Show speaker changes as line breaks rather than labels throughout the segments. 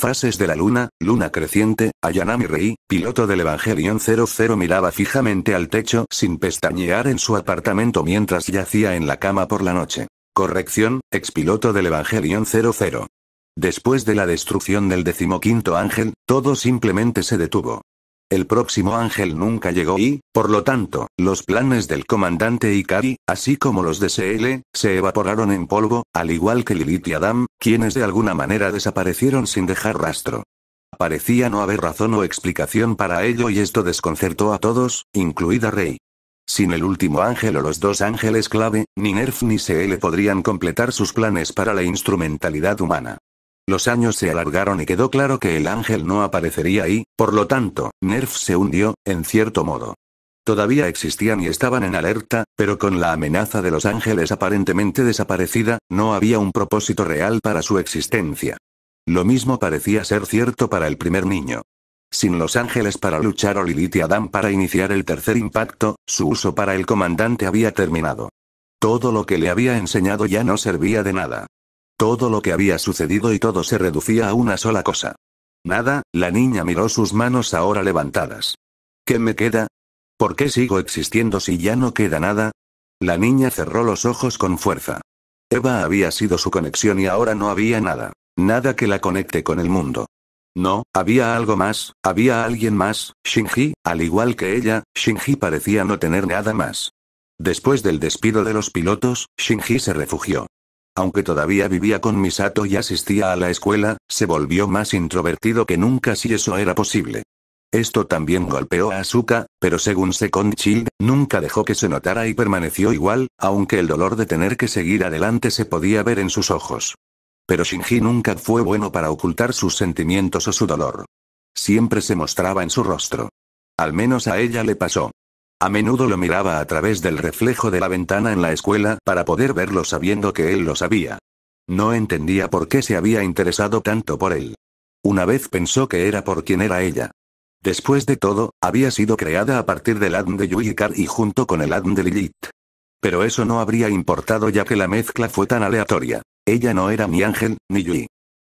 Frases de la luna, luna creciente, Ayanami Rei, piloto del Evangelion 00 miraba fijamente al techo sin pestañear en su apartamento mientras yacía en la cama por la noche. Corrección, expiloto del Evangelion 00. Después de la destrucción del decimoquinto ángel, todo simplemente se detuvo. El próximo ángel nunca llegó y, por lo tanto, los planes del comandante Ikari, así como los de CL, se evaporaron en polvo, al igual que Lilith y Adam, quienes de alguna manera desaparecieron sin dejar rastro. Parecía no haber razón o explicación para ello y esto desconcertó a todos, incluida Rey. Sin el último ángel o los dos ángeles clave, ni Nerf ni CL podrían completar sus planes para la instrumentalidad humana. Los años se alargaron y quedó claro que el ángel no aparecería y, por lo tanto, Nerf se hundió, en cierto modo. Todavía existían y estaban en alerta, pero con la amenaza de los ángeles aparentemente desaparecida, no había un propósito real para su existencia. Lo mismo parecía ser cierto para el primer niño. Sin los ángeles para luchar o Lilith y Adam para iniciar el tercer impacto, su uso para el comandante había terminado. Todo lo que le había enseñado ya no servía de nada. Todo lo que había sucedido y todo se reducía a una sola cosa. Nada, la niña miró sus manos ahora levantadas. ¿Qué me queda? ¿Por qué sigo existiendo si ya no queda nada? La niña cerró los ojos con fuerza. Eva había sido su conexión y ahora no había nada. Nada que la conecte con el mundo. No, había algo más, había alguien más, Shinji, al igual que ella, Shinji parecía no tener nada más. Después del despido de los pilotos, Shinji se refugió. Aunque todavía vivía con Misato y asistía a la escuela, se volvió más introvertido que nunca si eso era posible. Esto también golpeó a Asuka, pero según Second Child, nunca dejó que se notara y permaneció igual, aunque el dolor de tener que seguir adelante se podía ver en sus ojos. Pero Shinji nunca fue bueno para ocultar sus sentimientos o su dolor. Siempre se mostraba en su rostro. Al menos a ella le pasó. A menudo lo miraba a través del reflejo de la ventana en la escuela para poder verlo sabiendo que él lo sabía. No entendía por qué se había interesado tanto por él. Una vez pensó que era por quien era ella. Después de todo, había sido creada a partir del ADN de Yui y junto con el ADN de Lilith. Pero eso no habría importado ya que la mezcla fue tan aleatoria. Ella no era ni ángel, ni Yui.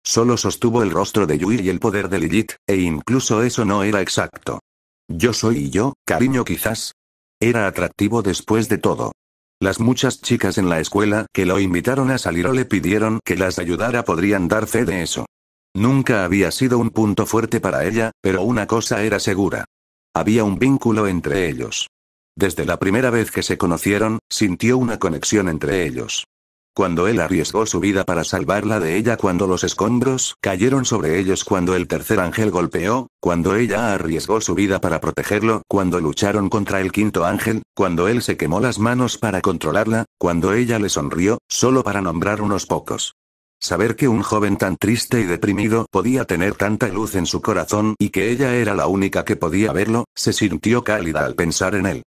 Solo sostuvo el rostro de Yui y el poder de Lilith, e incluso eso no era exacto. Yo soy y yo, cariño quizás, era atractivo después de todo. Las muchas chicas en la escuela que lo invitaron a salir o le pidieron que las ayudara podrían dar fe de eso. Nunca había sido un punto fuerte para ella, pero una cosa era segura. Había un vínculo entre ellos. Desde la primera vez que se conocieron, sintió una conexión entre ellos. Cuando él arriesgó su vida para salvarla de ella, cuando los escombros cayeron sobre ellos, cuando el tercer ángel golpeó, cuando ella arriesgó su vida para protegerlo, cuando lucharon contra el quinto ángel, cuando él se quemó las manos para controlarla, cuando ella le sonrió, solo para nombrar unos pocos. Saber que un joven tan triste y deprimido podía tener tanta luz en su corazón y que ella era la única que podía verlo, se sintió cálida al pensar en él.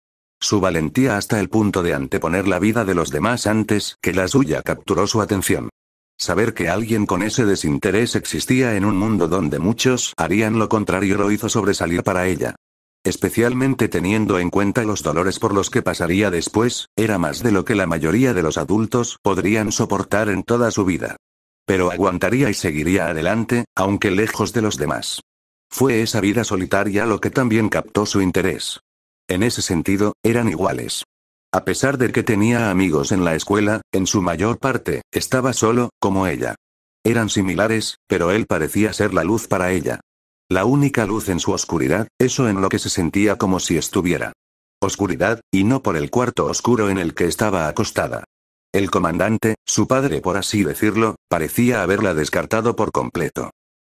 Su valentía hasta el punto de anteponer la vida de los demás antes que la suya capturó su atención. Saber que alguien con ese desinterés existía en un mundo donde muchos harían lo contrario lo hizo sobresalir para ella. Especialmente teniendo en cuenta los dolores por los que pasaría después, era más de lo que la mayoría de los adultos podrían soportar en toda su vida. Pero aguantaría y seguiría adelante, aunque lejos de los demás. Fue esa vida solitaria lo que también captó su interés. En ese sentido, eran iguales. A pesar de que tenía amigos en la escuela, en su mayor parte, estaba solo, como ella. Eran similares, pero él parecía ser la luz para ella. La única luz en su oscuridad, eso en lo que se sentía como si estuviera. Oscuridad, y no por el cuarto oscuro en el que estaba acostada. El comandante, su padre por así decirlo, parecía haberla descartado por completo.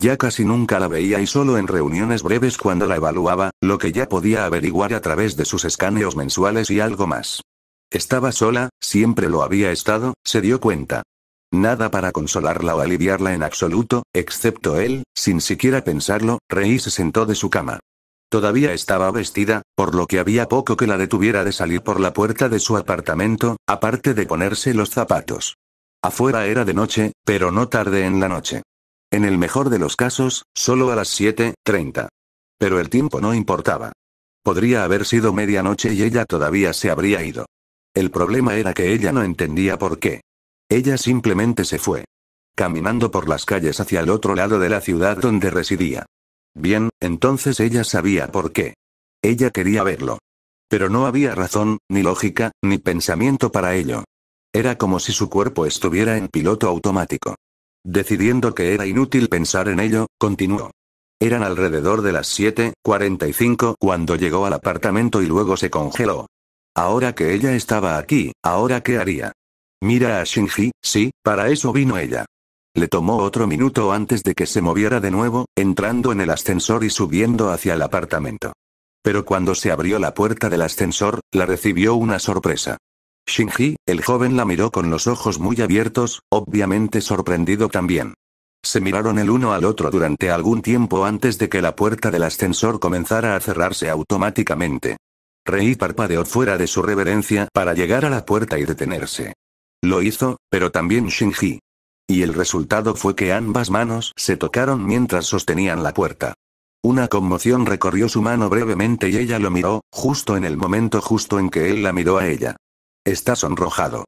Ya casi nunca la veía y solo en reuniones breves cuando la evaluaba, lo que ya podía averiguar a través de sus escaneos mensuales y algo más. Estaba sola, siempre lo había estado, se dio cuenta. Nada para consolarla o aliviarla en absoluto, excepto él, sin siquiera pensarlo, Rey se sentó de su cama. Todavía estaba vestida, por lo que había poco que la detuviera de salir por la puerta de su apartamento, aparte de ponerse los zapatos. Afuera era de noche, pero no tarde en la noche. En el mejor de los casos, solo a las 7.30. Pero el tiempo no importaba. Podría haber sido medianoche y ella todavía se habría ido. El problema era que ella no entendía por qué. Ella simplemente se fue. Caminando por las calles hacia el otro lado de la ciudad donde residía. Bien, entonces ella sabía por qué. Ella quería verlo. Pero no había razón, ni lógica, ni pensamiento para ello. Era como si su cuerpo estuviera en piloto automático. Decidiendo que era inútil pensar en ello, continuó. Eran alrededor de las 7:45 cuando llegó al apartamento y luego se congeló. Ahora que ella estaba aquí, ¿ahora qué haría? Mira a Shinji, sí, para eso vino ella. Le tomó otro minuto antes de que se moviera de nuevo, entrando en el ascensor y subiendo hacia el apartamento. Pero cuando se abrió la puerta del ascensor, la recibió una sorpresa. Shinji, el joven la miró con los ojos muy abiertos, obviamente sorprendido también. Se miraron el uno al otro durante algún tiempo antes de que la puerta del ascensor comenzara a cerrarse automáticamente. Rei parpadeó fuera de su reverencia para llegar a la puerta y detenerse. Lo hizo, pero también Shinji. Y el resultado fue que ambas manos se tocaron mientras sostenían la puerta. Una conmoción recorrió su mano brevemente y ella lo miró, justo en el momento justo en que él la miró a ella. Está sonrojado.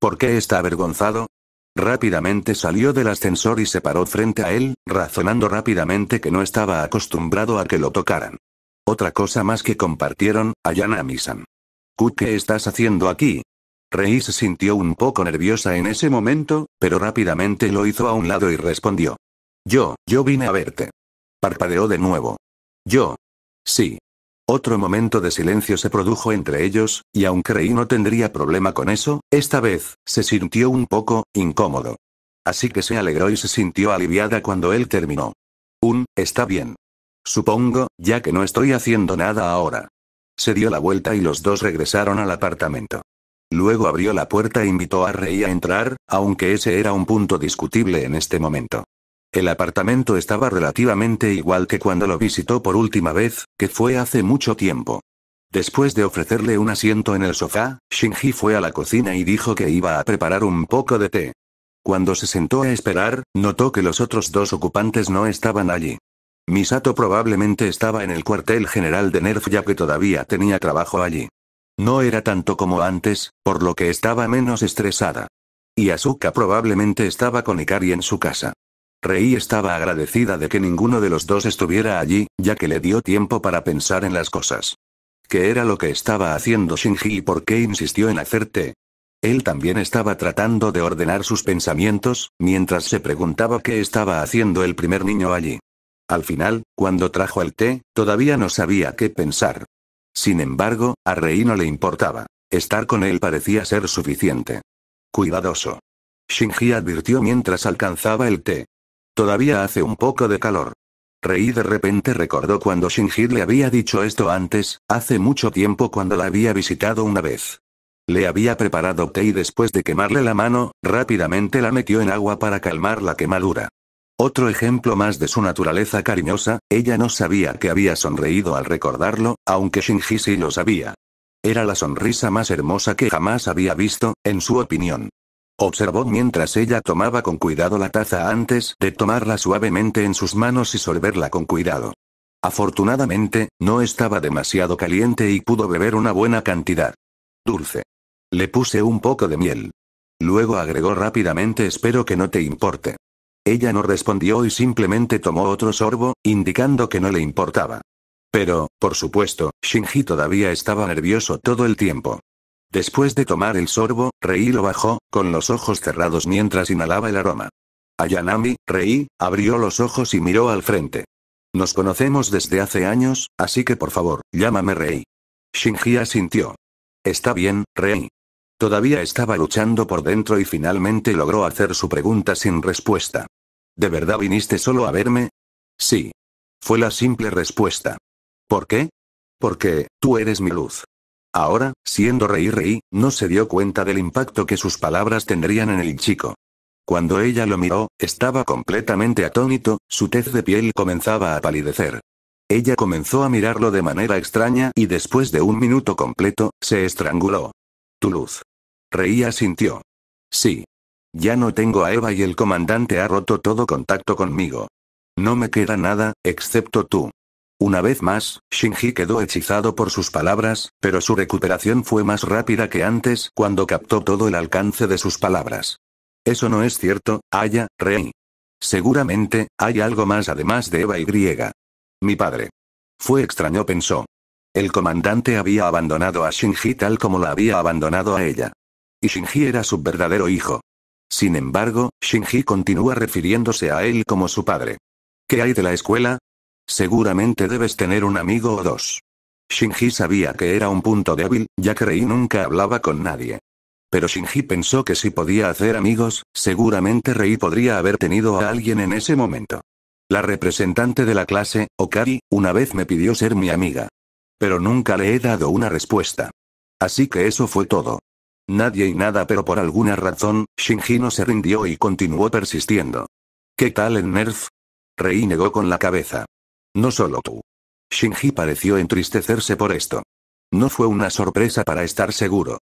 ¿Por qué está avergonzado? Rápidamente salió del ascensor y se paró frente a él, razonando rápidamente que no estaba acostumbrado a que lo tocaran. Otra cosa más que compartieron, Ayana san ¿Qué estás haciendo aquí? Rei se sintió un poco nerviosa en ese momento, pero rápidamente lo hizo a un lado y respondió. Yo, yo vine a verte. Parpadeó de nuevo. Yo. Sí. Otro momento de silencio se produjo entre ellos, y aunque Rey no tendría problema con eso, esta vez, se sintió un poco incómodo. Así que se alegró y se sintió aliviada cuando él terminó. Un, está bien. Supongo, ya que no estoy haciendo nada ahora. Se dio la vuelta y los dos regresaron al apartamento. Luego abrió la puerta e invitó a Rey a entrar, aunque ese era un punto discutible en este momento. El apartamento estaba relativamente igual que cuando lo visitó por última vez, que fue hace mucho tiempo. Después de ofrecerle un asiento en el sofá, Shinji fue a la cocina y dijo que iba a preparar un poco de té. Cuando se sentó a esperar, notó que los otros dos ocupantes no estaban allí. Misato probablemente estaba en el cuartel general de Nerf ya que todavía tenía trabajo allí. No era tanto como antes, por lo que estaba menos estresada. Y Asuka probablemente estaba con Ikari en su casa. Rei estaba agradecida de que ninguno de los dos estuviera allí, ya que le dio tiempo para pensar en las cosas. ¿Qué era lo que estaba haciendo Shinji y por qué insistió en hacerte? Él también estaba tratando de ordenar sus pensamientos, mientras se preguntaba qué estaba haciendo el primer niño allí. Al final, cuando trajo el té, todavía no sabía qué pensar. Sin embargo, a Rei no le importaba. Estar con él parecía ser suficiente. Cuidadoso. Shinji advirtió mientras alcanzaba el té. Todavía hace un poco de calor. Rei de repente recordó cuando Shinji le había dicho esto antes, hace mucho tiempo cuando la había visitado una vez. Le había preparado té y después de quemarle la mano, rápidamente la metió en agua para calmar la quemadura. Otro ejemplo más de su naturaleza cariñosa, ella no sabía que había sonreído al recordarlo, aunque Shinji sí lo sabía. Era la sonrisa más hermosa que jamás había visto, en su opinión observó mientras ella tomaba con cuidado la taza antes de tomarla suavemente en sus manos y sorberla con cuidado. Afortunadamente, no estaba demasiado caliente y pudo beber una buena cantidad. Dulce. Le puse un poco de miel. Luego agregó rápidamente espero que no te importe. Ella no respondió y simplemente tomó otro sorbo, indicando que no le importaba. Pero, por supuesto, Shinji todavía estaba nervioso todo el tiempo. Después de tomar el sorbo, Rei lo bajó, con los ojos cerrados mientras inhalaba el aroma. Ayanami, Rei, abrió los ojos y miró al frente. Nos conocemos desde hace años, así que por favor, llámame Rei. Shinji asintió. Está bien, Rei. Todavía estaba luchando por dentro y finalmente logró hacer su pregunta sin respuesta. ¿De verdad viniste solo a verme? Sí. Fue la simple respuesta. ¿Por qué? Porque, tú eres mi luz. Ahora, siendo rey reí, no se dio cuenta del impacto que sus palabras tendrían en el chico. Cuando ella lo miró, estaba completamente atónito, su tez de piel comenzaba a palidecer. Ella comenzó a mirarlo de manera extraña y después de un minuto completo, se estranguló. Tu luz. Reía sintió. Sí. Ya no tengo a Eva y el comandante ha roto todo contacto conmigo. No me queda nada, excepto tú. Una vez más, Shinji quedó hechizado por sus palabras, pero su recuperación fue más rápida que antes cuando captó todo el alcance de sus palabras. Eso no es cierto, Aya, Rei. Seguramente, hay algo más además de Eva y Griega. Mi padre. Fue extraño, pensó. El comandante había abandonado a Shinji tal como la había abandonado a ella. Y Shinji era su verdadero hijo. Sin embargo, Shinji continúa refiriéndose a él como su padre. ¿Qué hay de la escuela? Seguramente debes tener un amigo o dos. Shinji sabía que era un punto débil, ya que Rei nunca hablaba con nadie. Pero Shinji pensó que si podía hacer amigos, seguramente Rei podría haber tenido a alguien en ese momento. La representante de la clase, Okari, una vez me pidió ser mi amiga. Pero nunca le he dado una respuesta. Así que eso fue todo. Nadie y nada pero por alguna razón, Shinji no se rindió y continuó persistiendo. ¿Qué tal en Nerf? Rei negó con la cabeza. No solo tú. Shinji pareció entristecerse por esto. No fue una sorpresa para estar seguro.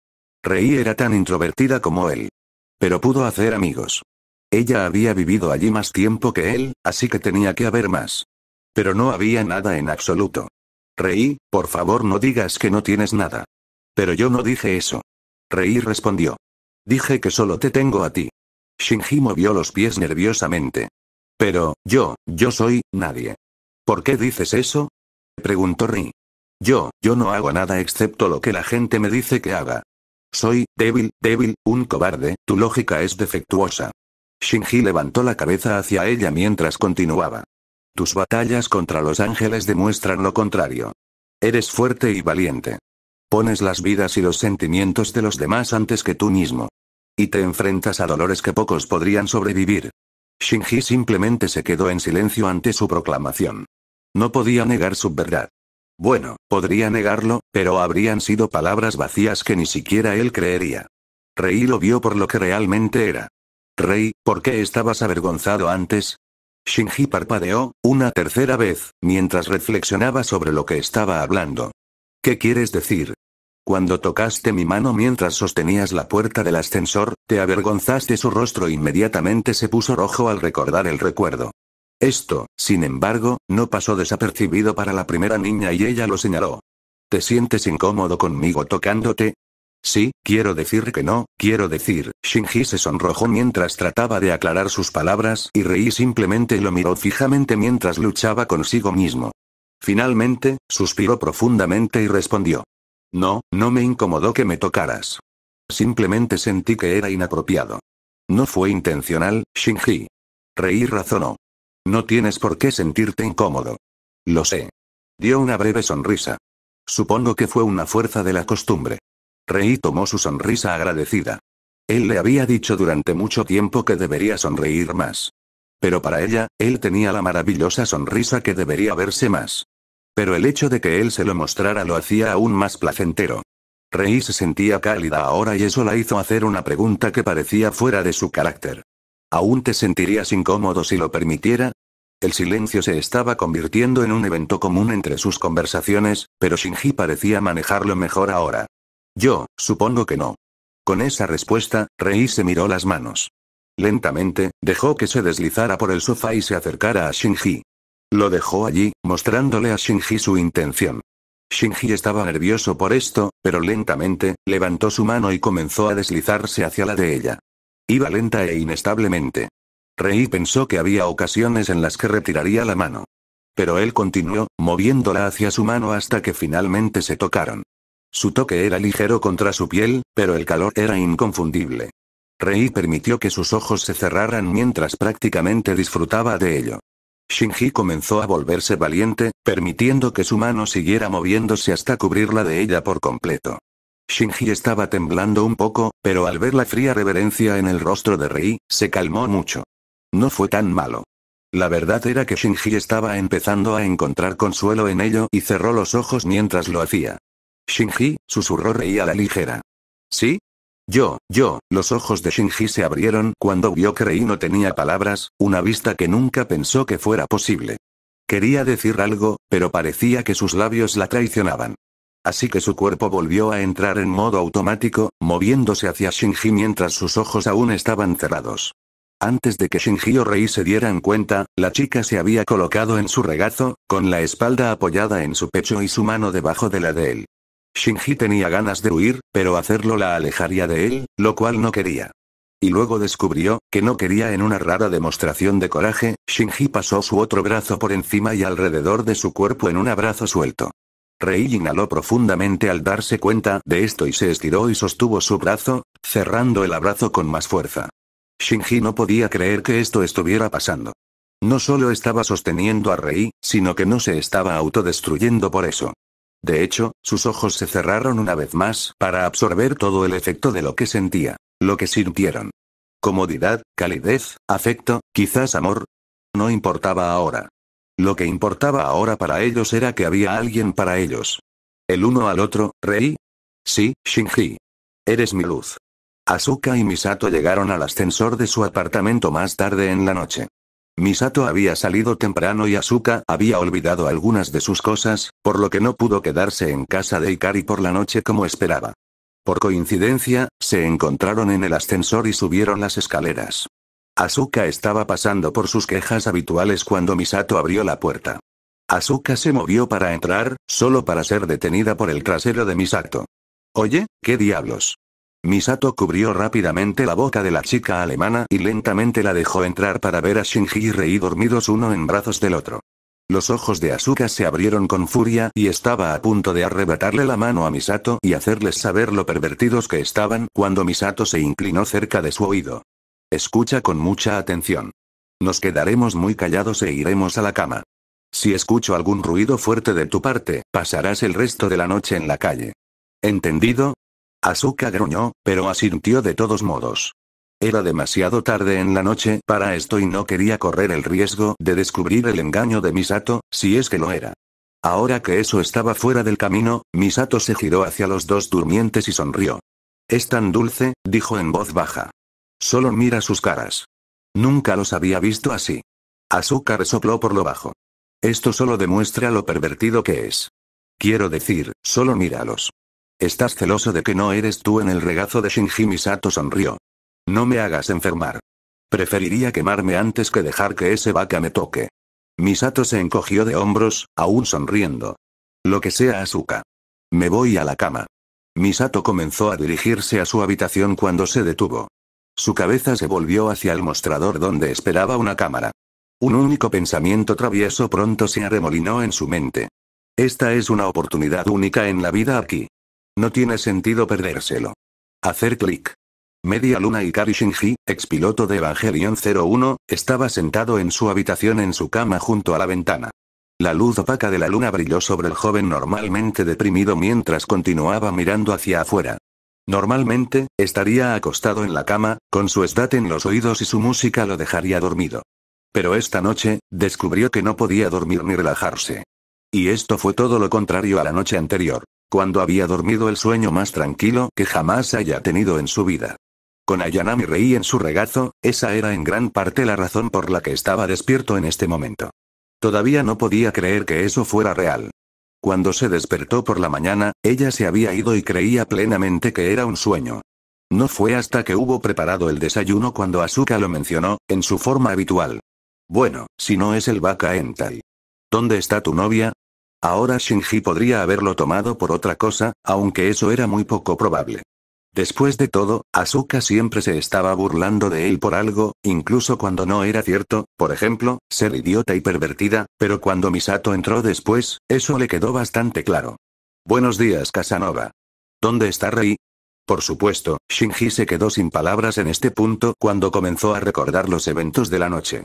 Rei era tan introvertida como él. Pero pudo hacer amigos. Ella había vivido allí más tiempo que él, así que tenía que haber más. Pero no había nada en absoluto. Rei, por favor no digas que no tienes nada. Pero yo no dije eso. Rei respondió. Dije que solo te tengo a ti. Shinji movió los pies nerviosamente. Pero, yo, yo soy, nadie. ¿Por qué dices eso? preguntó Ri. Yo, yo no hago nada excepto lo que la gente me dice que haga. Soy, débil, débil, un cobarde, tu lógica es defectuosa. Shinji levantó la cabeza hacia ella mientras continuaba. Tus batallas contra los ángeles demuestran lo contrario. Eres fuerte y valiente. Pones las vidas y los sentimientos de los demás antes que tú mismo. Y te enfrentas a dolores que pocos podrían sobrevivir. Shinji simplemente se quedó en silencio ante su proclamación. No podía negar su verdad. Bueno, podría negarlo, pero habrían sido palabras vacías que ni siquiera él creería. Rey lo vio por lo que realmente era. Rey, ¿por qué estabas avergonzado antes? Shinji parpadeó, una tercera vez, mientras reflexionaba sobre lo que estaba hablando. ¿Qué quieres decir? Cuando tocaste mi mano mientras sostenías la puerta del ascensor, te avergonzaste su rostro inmediatamente se puso rojo al recordar el recuerdo. Esto, sin embargo, no pasó desapercibido para la primera niña y ella lo señaló. ¿Te sientes incómodo conmigo tocándote? Sí, quiero decir que no, quiero decir, Shinji se sonrojó mientras trataba de aclarar sus palabras y Rei simplemente lo miró fijamente mientras luchaba consigo mismo. Finalmente, suspiró profundamente y respondió. No, no me incomodó que me tocaras. Simplemente sentí que era inapropiado. No fue intencional, Shinji. Rei razonó. No tienes por qué sentirte incómodo. Lo sé. Dio una breve sonrisa. Supongo que fue una fuerza de la costumbre. Rey tomó su sonrisa agradecida. Él le había dicho durante mucho tiempo que debería sonreír más. Pero para ella, él tenía la maravillosa sonrisa que debería verse más. Pero el hecho de que él se lo mostrara lo hacía aún más placentero. Rey se sentía cálida ahora y eso la hizo hacer una pregunta que parecía fuera de su carácter. ¿Aún te sentirías incómodo si lo permitiera? El silencio se estaba convirtiendo en un evento común entre sus conversaciones, pero Shinji parecía manejarlo mejor ahora. Yo, supongo que no. Con esa respuesta, Rei se miró las manos. Lentamente, dejó que se deslizara por el sofá y se acercara a Shinji. Lo dejó allí, mostrándole a Shinji su intención. Shinji estaba nervioso por esto, pero lentamente, levantó su mano y comenzó a deslizarse hacia la de ella. Iba lenta e inestablemente. Rey pensó que había ocasiones en las que retiraría la mano. Pero él continuó, moviéndola hacia su mano hasta que finalmente se tocaron. Su toque era ligero contra su piel, pero el calor era inconfundible. Rei permitió que sus ojos se cerraran mientras prácticamente disfrutaba de ello. Shinji comenzó a volverse valiente, permitiendo que su mano siguiera moviéndose hasta cubrirla de ella por completo. Shinji estaba temblando un poco, pero al ver la fría reverencia en el rostro de Rei, se calmó mucho. No fue tan malo. La verdad era que Shinji estaba empezando a encontrar consuelo en ello y cerró los ojos mientras lo hacía. Shinji, susurró Rei a la ligera. ¿Sí? Yo, yo, los ojos de Shinji se abrieron cuando vio que Rei no tenía palabras, una vista que nunca pensó que fuera posible. Quería decir algo, pero parecía que sus labios la traicionaban. Así que su cuerpo volvió a entrar en modo automático, moviéndose hacia Shinji mientras sus ojos aún estaban cerrados. Antes de que Shinji o Rei se dieran cuenta, la chica se había colocado en su regazo, con la espalda apoyada en su pecho y su mano debajo de la de él. Shinji tenía ganas de huir, pero hacerlo la alejaría de él, lo cual no quería. Y luego descubrió, que no quería en una rara demostración de coraje, Shinji pasó su otro brazo por encima y alrededor de su cuerpo en un abrazo suelto. Rei inhaló profundamente al darse cuenta de esto y se estiró y sostuvo su brazo, cerrando el abrazo con más fuerza. Shinji no podía creer que esto estuviera pasando. No solo estaba sosteniendo a Rei, sino que no se estaba autodestruyendo por eso. De hecho, sus ojos se cerraron una vez más para absorber todo el efecto de lo que sentía, lo que sintieron. Comodidad, calidez, afecto, quizás amor. No importaba ahora. Lo que importaba ahora para ellos era que había alguien para ellos. El uno al otro, Rei. Sí, Shinji. Eres mi luz. Asuka y Misato llegaron al ascensor de su apartamento más tarde en la noche. Misato había salido temprano y Asuka había olvidado algunas de sus cosas, por lo que no pudo quedarse en casa de Ikari por la noche como esperaba. Por coincidencia, se encontraron en el ascensor y subieron las escaleras. Asuka estaba pasando por sus quejas habituales cuando Misato abrió la puerta. Asuka se movió para entrar, solo para ser detenida por el trasero de Misato. Oye, ¿qué diablos? Misato cubrió rápidamente la boca de la chica alemana y lentamente la dejó entrar para ver a Shinji y Rei dormidos uno en brazos del otro. Los ojos de Asuka se abrieron con furia y estaba a punto de arrebatarle la mano a Misato y hacerles saber lo pervertidos que estaban cuando Misato se inclinó cerca de su oído. Escucha con mucha atención. Nos quedaremos muy callados e iremos a la cama. Si escucho algún ruido fuerte de tu parte, pasarás el resto de la noche en la calle. ¿Entendido? Azuka gruñó, pero asintió de todos modos. Era demasiado tarde en la noche para esto y no quería correr el riesgo de descubrir el engaño de Misato, si es que lo era. Ahora que eso estaba fuera del camino, Misato se giró hacia los dos durmientes y sonrió. Es tan dulce, dijo en voz baja. Solo mira sus caras. Nunca los había visto así. Azúcar resopló por lo bajo. Esto solo demuestra lo pervertido que es. Quiero decir, solo míralos. Estás celoso de que no eres tú en el regazo de Shinji Misato sonrió. No me hagas enfermar. Preferiría quemarme antes que dejar que ese vaca me toque. Misato se encogió de hombros, aún sonriendo. Lo que sea Azuka. Me voy a la cama. Misato comenzó a dirigirse a su habitación cuando se detuvo. Su cabeza se volvió hacia el mostrador donde esperaba una cámara. Un único pensamiento travieso pronto se arremolinó en su mente. Esta es una oportunidad única en la vida aquí. No tiene sentido perdérselo. Hacer clic. Media Luna y Ikari Shinji, expiloto de Evangelion 01, estaba sentado en su habitación en su cama junto a la ventana. La luz opaca de la luna brilló sobre el joven normalmente deprimido mientras continuaba mirando hacia afuera. Normalmente, estaría acostado en la cama, con su estat en los oídos y su música lo dejaría dormido. Pero esta noche, descubrió que no podía dormir ni relajarse. Y esto fue todo lo contrario a la noche anterior, cuando había dormido el sueño más tranquilo que jamás haya tenido en su vida. Con Ayanami reí en su regazo, esa era en gran parte la razón por la que estaba despierto en este momento. Todavía no podía creer que eso fuera real. Cuando se despertó por la mañana, ella se había ido y creía plenamente que era un sueño. No fue hasta que hubo preparado el desayuno cuando Asuka lo mencionó, en su forma habitual. Bueno, si no es el vaca Entai. ¿Dónde está tu novia? Ahora Shinji podría haberlo tomado por otra cosa, aunque eso era muy poco probable. Después de todo, Asuka siempre se estaba burlando de él por algo, incluso cuando no era cierto, por ejemplo, ser idiota y pervertida, pero cuando Misato entró después, eso le quedó bastante claro. Buenos días, Casanova. ¿Dónde está Rei? Por supuesto, Shinji se quedó sin palabras en este punto cuando comenzó a recordar los eventos de la noche.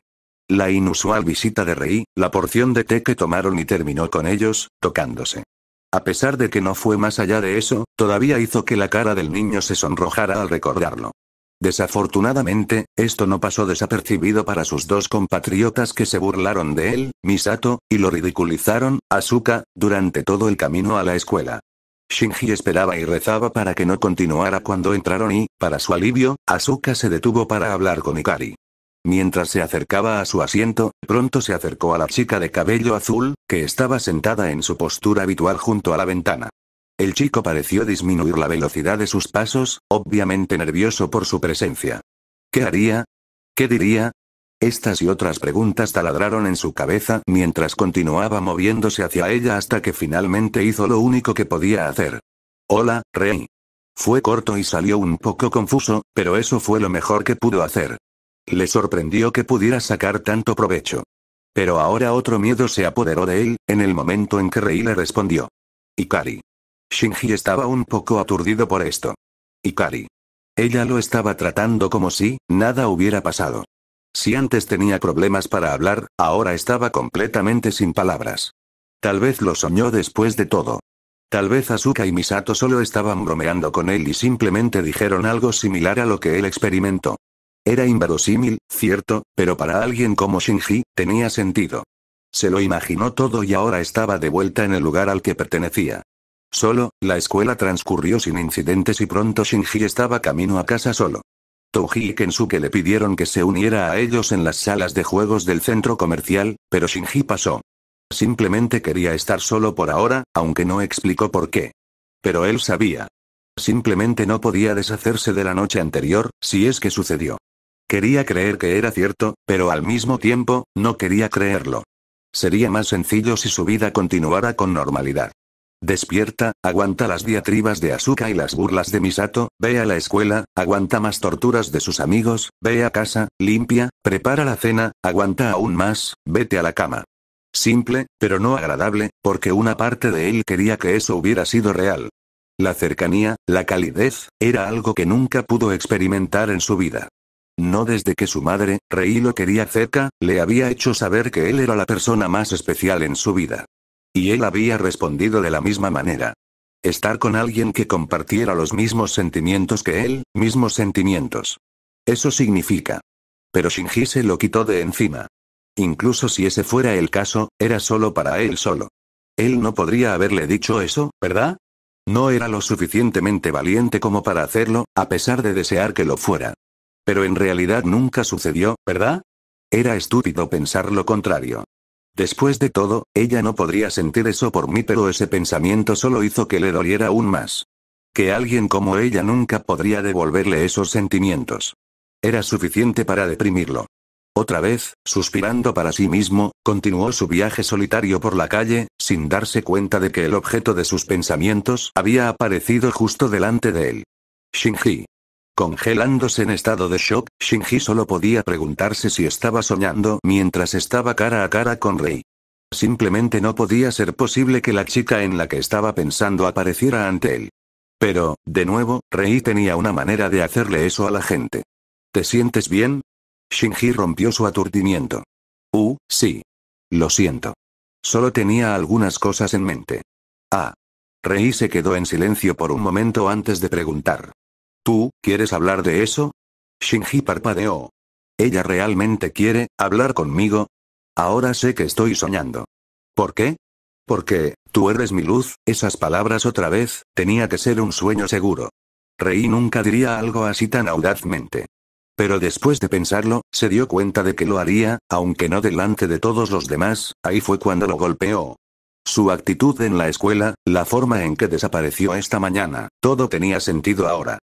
La inusual visita de Rei, la porción de té que tomaron y terminó con ellos, tocándose. A pesar de que no fue más allá de eso, todavía hizo que la cara del niño se sonrojara al recordarlo. Desafortunadamente, esto no pasó desapercibido para sus dos compatriotas que se burlaron de él, Misato, y lo ridiculizaron, Asuka, durante todo el camino a la escuela. Shinji esperaba y rezaba para que no continuara cuando entraron y, para su alivio, Asuka se detuvo para hablar con Ikari. Mientras se acercaba a su asiento, pronto se acercó a la chica de cabello azul, que estaba sentada en su postura habitual junto a la ventana. El chico pareció disminuir la velocidad de sus pasos, obviamente nervioso por su presencia. ¿Qué haría? ¿Qué diría? Estas y otras preguntas taladraron en su cabeza mientras continuaba moviéndose hacia ella hasta que finalmente hizo lo único que podía hacer. Hola, Rey. Fue corto y salió un poco confuso, pero eso fue lo mejor que pudo hacer. Le sorprendió que pudiera sacar tanto provecho. Pero ahora otro miedo se apoderó de él, en el momento en que Rei le respondió. Ikari. Shinji estaba un poco aturdido por esto. Ikari. Ella lo estaba tratando como si, nada hubiera pasado. Si antes tenía problemas para hablar, ahora estaba completamente sin palabras. Tal vez lo soñó después de todo. Tal vez Asuka y Misato solo estaban bromeando con él y simplemente dijeron algo similar a lo que él experimentó. Era inverosímil, cierto, pero para alguien como Shinji, tenía sentido. Se lo imaginó todo y ahora estaba de vuelta en el lugar al que pertenecía. Solo, la escuela transcurrió sin incidentes y pronto Shinji estaba camino a casa solo. Touji y Kensuke le pidieron que se uniera a ellos en las salas de juegos del centro comercial, pero Shinji pasó. Simplemente quería estar solo por ahora, aunque no explicó por qué. Pero él sabía. Simplemente no podía deshacerse de la noche anterior, si es que sucedió. Quería creer que era cierto, pero al mismo tiempo, no quería creerlo. Sería más sencillo si su vida continuara con normalidad. Despierta, aguanta las diatribas de Asuka y las burlas de Misato, ve a la escuela, aguanta más torturas de sus amigos, ve a casa, limpia, prepara la cena, aguanta aún más, vete a la cama. Simple, pero no agradable, porque una parte de él quería que eso hubiera sido real. La cercanía, la calidez, era algo que nunca pudo experimentar en su vida. No desde que su madre, Rey lo quería cerca, le había hecho saber que él era la persona más especial en su vida. Y él había respondido de la misma manera. Estar con alguien que compartiera los mismos sentimientos que él, mismos sentimientos. Eso significa. Pero Shinji se lo quitó de encima. Incluso si ese fuera el caso, era solo para él solo. Él no podría haberle dicho eso, ¿verdad? No era lo suficientemente valiente como para hacerlo, a pesar de desear que lo fuera. Pero en realidad nunca sucedió, ¿verdad? Era estúpido pensar lo contrario. Después de todo, ella no podría sentir eso por mí, pero ese pensamiento solo hizo que le doliera aún más. Que alguien como ella nunca podría devolverle esos sentimientos. Era suficiente para deprimirlo. Otra vez, suspirando para sí mismo, continuó su viaje solitario por la calle, sin darse cuenta de que el objeto de sus pensamientos había aparecido justo delante de él. Shinji. Congelándose en estado de shock, Shinji solo podía preguntarse si estaba soñando mientras estaba cara a cara con Rei. Simplemente no podía ser posible que la chica en la que estaba pensando apareciera ante él. Pero, de nuevo, Rei tenía una manera de hacerle eso a la gente. ¿Te sientes bien? Shinji rompió su aturdimiento. Uh, sí. Lo siento. Solo tenía algunas cosas en mente. Ah. Rei se quedó en silencio por un momento antes de preguntar. ¿Tú quieres hablar de eso? Shinji parpadeó. ¿Ella realmente quiere hablar conmigo? Ahora sé que estoy soñando. ¿Por qué? Porque, tú eres mi luz, esas palabras otra vez, tenía que ser un sueño seguro. Rei nunca diría algo así tan audazmente. Pero después de pensarlo, se dio cuenta de que lo haría, aunque no delante de todos los demás, ahí fue cuando lo golpeó. Su actitud en la escuela, la forma en que desapareció esta mañana, todo tenía sentido ahora.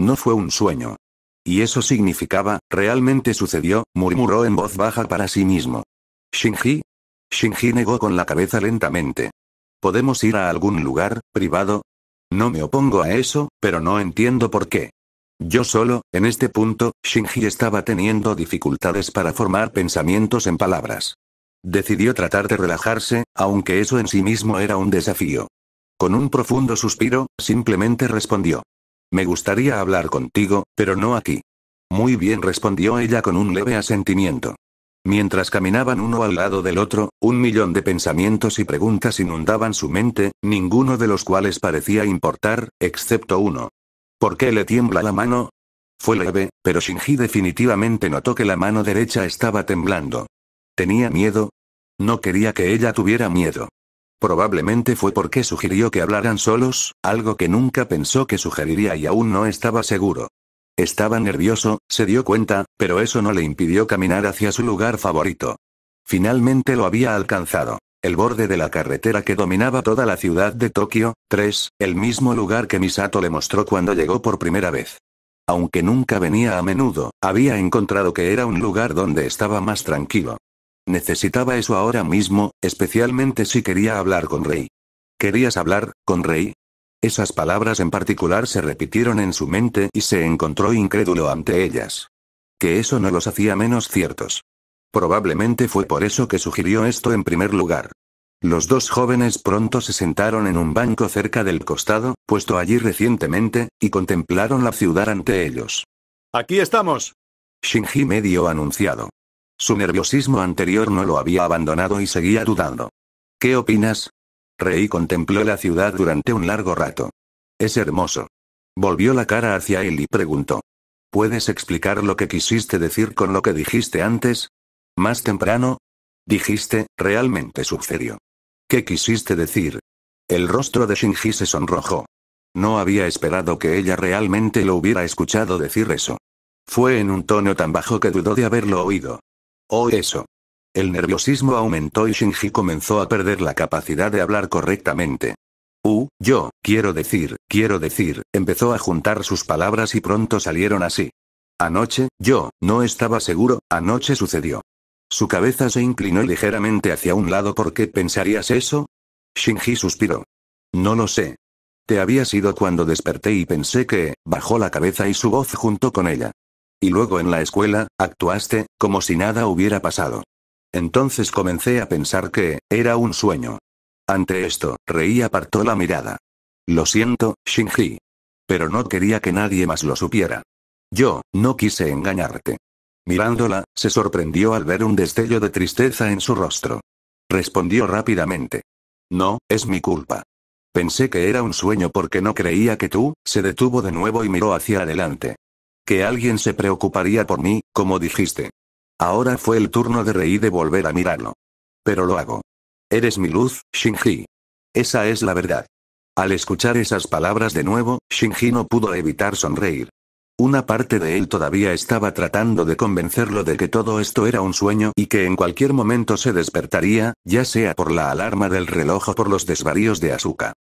No fue un sueño. Y eso significaba, realmente sucedió, murmuró en voz baja para sí mismo. Shinji. Shinji negó con la cabeza lentamente. ¿Podemos ir a algún lugar, privado? No me opongo a eso, pero no entiendo por qué. Yo solo, en este punto, Shinji estaba teniendo dificultades para formar pensamientos en palabras. Decidió tratar de relajarse, aunque eso en sí mismo era un desafío. Con un profundo suspiro, simplemente respondió. Me gustaría hablar contigo, pero no aquí. Muy bien respondió ella con un leve asentimiento. Mientras caminaban uno al lado del otro, un millón de pensamientos y preguntas inundaban su mente, ninguno de los cuales parecía importar, excepto uno. ¿Por qué le tiembla la mano? Fue leve, pero Shinji definitivamente notó que la mano derecha estaba temblando. ¿Tenía miedo? No quería que ella tuviera miedo. Probablemente fue porque sugirió que hablaran solos, algo que nunca pensó que sugeriría y aún no estaba seguro. Estaba nervioso, se dio cuenta, pero eso no le impidió caminar hacia su lugar favorito. Finalmente lo había alcanzado. El borde de la carretera que dominaba toda la ciudad de Tokio, 3, el mismo lugar que Misato le mostró cuando llegó por primera vez. Aunque nunca venía a menudo, había encontrado que era un lugar donde estaba más tranquilo. Necesitaba eso ahora mismo, especialmente si quería hablar con Rey. ¿Querías hablar, con Rey? Esas palabras en particular se repitieron en su mente y se encontró incrédulo ante ellas. Que eso no los hacía menos ciertos. Probablemente fue por eso que sugirió esto en primer lugar. Los dos jóvenes pronto se sentaron en un banco cerca del costado, puesto allí recientemente, y contemplaron la ciudad ante ellos. Aquí estamos. Shinji medio anunciado. Su nerviosismo anterior no lo había abandonado y seguía dudando. ¿Qué opinas? Rey contempló la ciudad durante un largo rato. Es hermoso. Volvió la cara hacia él y preguntó. ¿Puedes explicar lo que quisiste decir con lo que dijiste antes? Más temprano. Dijiste, realmente sucedió. ¿Qué quisiste decir? El rostro de Shinji se sonrojó. No había esperado que ella realmente lo hubiera escuchado decir eso. Fue en un tono tan bajo que dudó de haberlo oído. Oh eso. El nerviosismo aumentó y Shinji comenzó a perder la capacidad de hablar correctamente. U, uh, yo, quiero decir, quiero decir, empezó a juntar sus palabras y pronto salieron así. Anoche, yo, no estaba seguro, anoche sucedió. Su cabeza se inclinó ligeramente hacia un lado. ¿Por qué pensarías eso? Shinji suspiró. No lo sé. Te había sido cuando desperté y pensé que, bajó la cabeza y su voz junto con ella y luego en la escuela, actuaste, como si nada hubiera pasado. Entonces comencé a pensar que, era un sueño. Ante esto, y apartó la mirada. Lo siento, Shinji. Pero no quería que nadie más lo supiera. Yo, no quise engañarte. Mirándola, se sorprendió al ver un destello de tristeza en su rostro. Respondió rápidamente. No, es mi culpa. Pensé que era un sueño porque no creía que tú, se detuvo de nuevo y miró hacia adelante. Que alguien se preocuparía por mí, como dijiste. Ahora fue el turno de reír de volver a mirarlo. Pero lo hago. Eres mi luz, Shinji. Esa es la verdad. Al escuchar esas palabras de nuevo, Shinji no pudo evitar sonreír. Una parte de él todavía estaba tratando de convencerlo de que todo esto era un sueño y que en cualquier momento se despertaría, ya sea por la alarma del reloj o por los desvaríos de Asuka.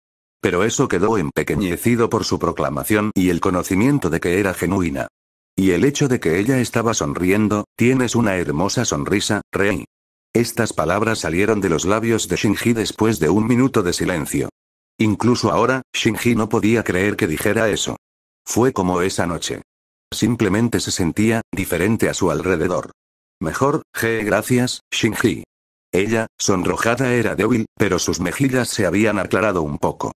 Pero eso quedó empequeñecido por su proclamación y el conocimiento de que era genuina. Y el hecho de que ella estaba sonriendo, tienes una hermosa sonrisa, Rey. Estas palabras salieron de los labios de Shinji después de un minuto de silencio. Incluso ahora, Shinji no podía creer que dijera eso. Fue como esa noche. Simplemente se sentía, diferente a su alrededor. Mejor, G, gracias, Shinji. Ella, sonrojada, era débil, pero sus mejillas se habían aclarado un poco.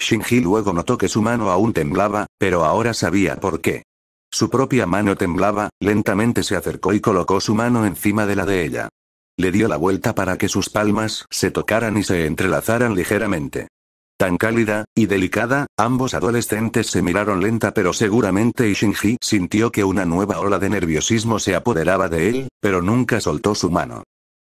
Shinji luego notó que su mano aún temblaba, pero ahora sabía por qué. Su propia mano temblaba, lentamente se acercó y colocó su mano encima de la de ella. Le dio la vuelta para que sus palmas se tocaran y se entrelazaran ligeramente. Tan cálida, y delicada, ambos adolescentes se miraron lenta pero seguramente y Shinji sintió que una nueva ola de nerviosismo se apoderaba de él, pero nunca soltó su mano.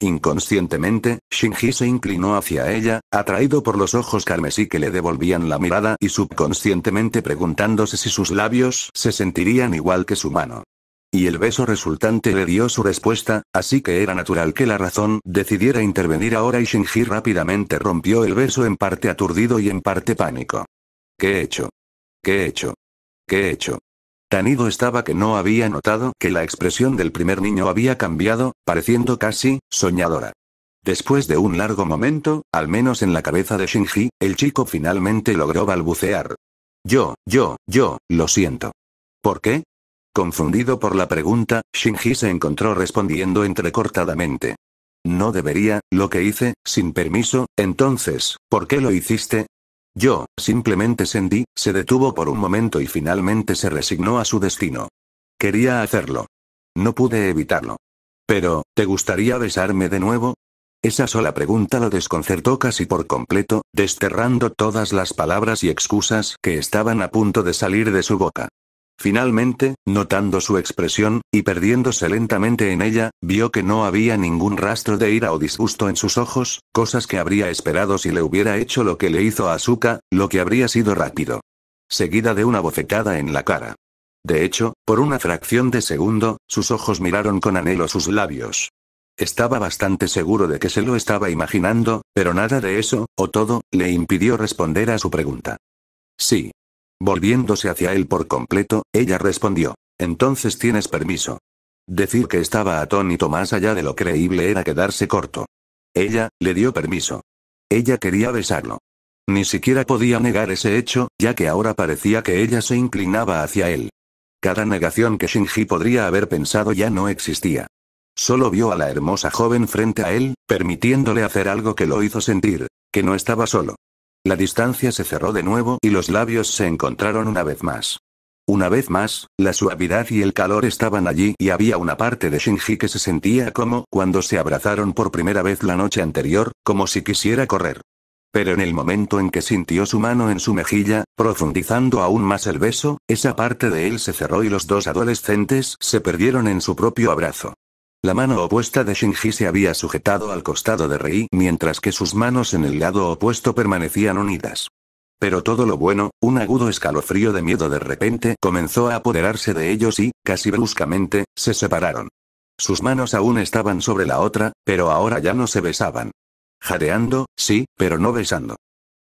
Inconscientemente, Shinji se inclinó hacia ella, atraído por los ojos carmesí que le devolvían la mirada y subconscientemente preguntándose si sus labios se sentirían igual que su mano. Y el beso resultante le dio su respuesta, así que era natural que la razón decidiera intervenir ahora y Shinji rápidamente rompió el beso en parte aturdido y en parte pánico. ¿Qué he hecho? ¿Qué he hecho? ¿Qué he hecho? ido estaba que no había notado que la expresión del primer niño había cambiado, pareciendo casi soñadora. Después de un largo momento, al menos en la cabeza de Shinji, el chico finalmente logró balbucear. Yo, yo, yo, lo siento. ¿Por qué? Confundido por la pregunta, Shinji se encontró respondiendo entrecortadamente. No debería, lo que hice, sin permiso, entonces, ¿por qué lo hiciste? Yo, simplemente sentí, se detuvo por un momento y finalmente se resignó a su destino. Quería hacerlo. No pude evitarlo. Pero, ¿te gustaría besarme de nuevo? Esa sola pregunta lo desconcertó casi por completo, desterrando todas las palabras y excusas que estaban a punto de salir de su boca. Finalmente, notando su expresión, y perdiéndose lentamente en ella, vio que no había ningún rastro de ira o disgusto en sus ojos, cosas que habría esperado si le hubiera hecho lo que le hizo a Asuka, lo que habría sido rápido. Seguida de una bofetada en la cara. De hecho, por una fracción de segundo, sus ojos miraron con anhelo sus labios. Estaba bastante seguro de que se lo estaba imaginando, pero nada de eso, o todo, le impidió responder a su pregunta. Sí, Volviéndose hacia él por completo, ella respondió. Entonces tienes permiso. Decir que estaba atónito más allá de lo creíble era quedarse corto. Ella, le dio permiso. Ella quería besarlo. Ni siquiera podía negar ese hecho, ya que ahora parecía que ella se inclinaba hacia él. Cada negación que Shinji podría haber pensado ya no existía. Solo vio a la hermosa joven frente a él, permitiéndole hacer algo que lo hizo sentir, que no estaba solo. La distancia se cerró de nuevo y los labios se encontraron una vez más. Una vez más, la suavidad y el calor estaban allí y había una parte de Shinji que se sentía como cuando se abrazaron por primera vez la noche anterior, como si quisiera correr. Pero en el momento en que sintió su mano en su mejilla, profundizando aún más el beso, esa parte de él se cerró y los dos adolescentes se perdieron en su propio abrazo. La mano opuesta de Shinji se había sujetado al costado de Rei mientras que sus manos en el lado opuesto permanecían unidas. Pero todo lo bueno, un agudo escalofrío de miedo de repente comenzó a apoderarse de ellos y, casi bruscamente, se separaron. Sus manos aún estaban sobre la otra, pero ahora ya no se besaban. Jadeando, sí, pero no besando.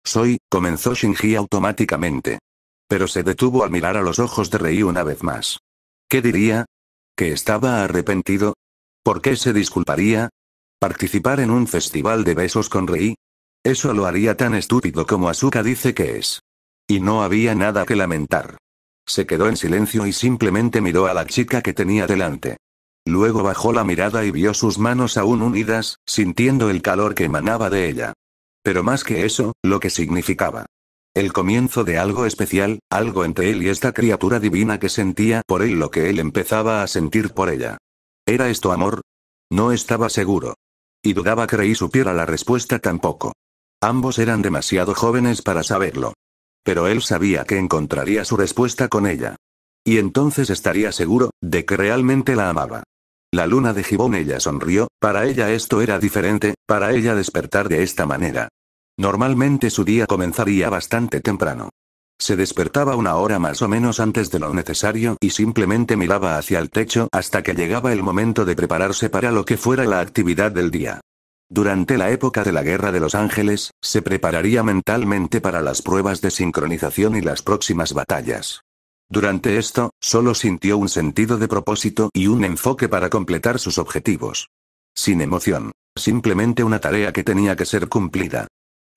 Soy, comenzó Shinji automáticamente. Pero se detuvo al mirar a los ojos de Rei una vez más. ¿Qué diría? ¿Que estaba arrepentido? ¿Por qué se disculparía? ¿Participar en un festival de besos con Rei? Eso lo haría tan estúpido como Asuka dice que es. Y no había nada que lamentar. Se quedó en silencio y simplemente miró a la chica que tenía delante. Luego bajó la mirada y vio sus manos aún unidas, sintiendo el calor que emanaba de ella. Pero más que eso, lo que significaba. El comienzo de algo especial, algo entre él y esta criatura divina que sentía por él lo que él empezaba a sentir por ella. ¿Era esto amor? No estaba seguro. Y dudaba que Rey supiera la respuesta tampoco. Ambos eran demasiado jóvenes para saberlo. Pero él sabía que encontraría su respuesta con ella. Y entonces estaría seguro, de que realmente la amaba. La luna de Gibón ella sonrió, para ella esto era diferente, para ella despertar de esta manera. Normalmente su día comenzaría bastante temprano. Se despertaba una hora más o menos antes de lo necesario y simplemente miraba hacia el techo hasta que llegaba el momento de prepararse para lo que fuera la actividad del día. Durante la época de la Guerra de los Ángeles, se prepararía mentalmente para las pruebas de sincronización y las próximas batallas. Durante esto, solo sintió un sentido de propósito y un enfoque para completar sus objetivos. Sin emoción, simplemente una tarea que tenía que ser cumplida.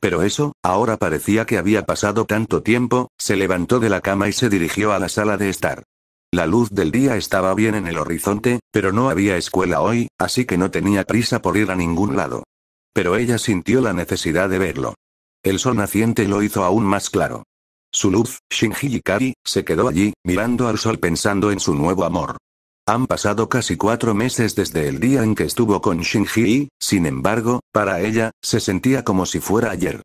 Pero eso, ahora parecía que había pasado tanto tiempo, se levantó de la cama y se dirigió a la sala de estar. La luz del día estaba bien en el horizonte, pero no había escuela hoy, así que no tenía prisa por ir a ningún lado. Pero ella sintió la necesidad de verlo. El sol naciente lo hizo aún más claro. Su luz, Shinji Ikari, se quedó allí, mirando al sol pensando en su nuevo amor. Han pasado casi cuatro meses desde el día en que estuvo con Shinji y, sin embargo, para ella, se sentía como si fuera ayer.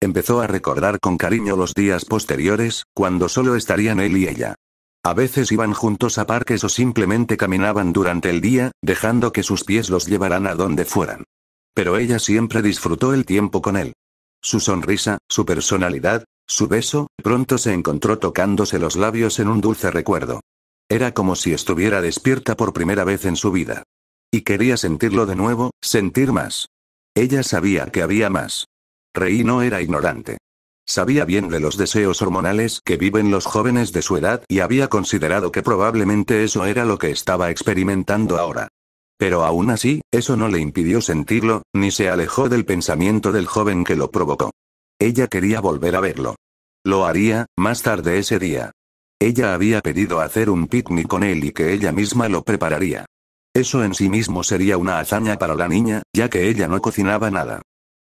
Empezó a recordar con cariño los días posteriores, cuando solo estarían él y ella. A veces iban juntos a parques o simplemente caminaban durante el día, dejando que sus pies los llevaran a donde fueran. Pero ella siempre disfrutó el tiempo con él. Su sonrisa, su personalidad, su beso, pronto se encontró tocándose los labios en un dulce recuerdo. Era como si estuviera despierta por primera vez en su vida. Y quería sentirlo de nuevo, sentir más. Ella sabía que había más. Rey no era ignorante. Sabía bien de los deseos hormonales que viven los jóvenes de su edad y había considerado que probablemente eso era lo que estaba experimentando ahora. Pero aún así, eso no le impidió sentirlo, ni se alejó del pensamiento del joven que lo provocó. Ella quería volver a verlo. Lo haría, más tarde ese día. Ella había pedido hacer un picnic con él y que ella misma lo prepararía. Eso en sí mismo sería una hazaña para la niña, ya que ella no cocinaba nada.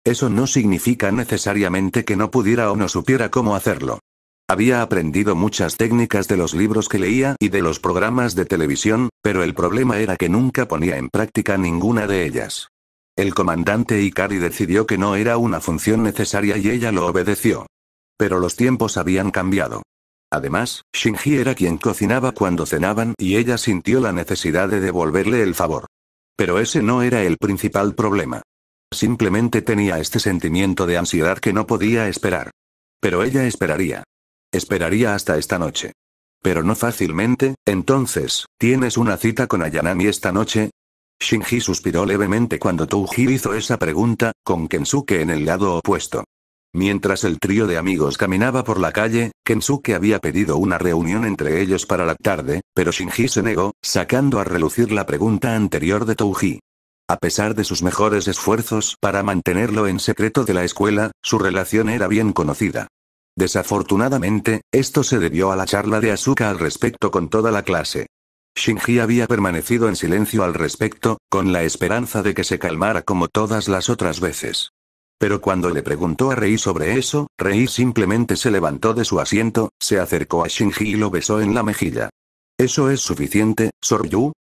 Eso no significa necesariamente que no pudiera o no supiera cómo hacerlo. Había aprendido muchas técnicas de los libros que leía y de los programas de televisión, pero el problema era que nunca ponía en práctica ninguna de ellas. El comandante Ikari decidió que no era una función necesaria y ella lo obedeció. Pero los tiempos habían cambiado. Además, Shinji era quien cocinaba cuando cenaban y ella sintió la necesidad de devolverle el favor. Pero ese no era el principal problema. Simplemente tenía este sentimiento de ansiedad que no podía esperar. Pero ella esperaría. Esperaría hasta esta noche. Pero no fácilmente, entonces, ¿tienes una cita con Ayanami esta noche? Shinji suspiró levemente cuando Touji hizo esa pregunta, con Kensuke en el lado opuesto. Mientras el trío de amigos caminaba por la calle, Kensuke había pedido una reunión entre ellos para la tarde, pero Shinji se negó, sacando a relucir la pregunta anterior de Touji. A pesar de sus mejores esfuerzos para mantenerlo en secreto de la escuela, su relación era bien conocida. Desafortunadamente, esto se debió a la charla de Asuka al respecto con toda la clase. Shinji había permanecido en silencio al respecto, con la esperanza de que se calmara como todas las otras veces. Pero cuando le preguntó a Rei sobre eso, Rei simplemente se levantó de su asiento, se acercó a Shinji y lo besó en la mejilla. ¿Eso es suficiente, Soryu?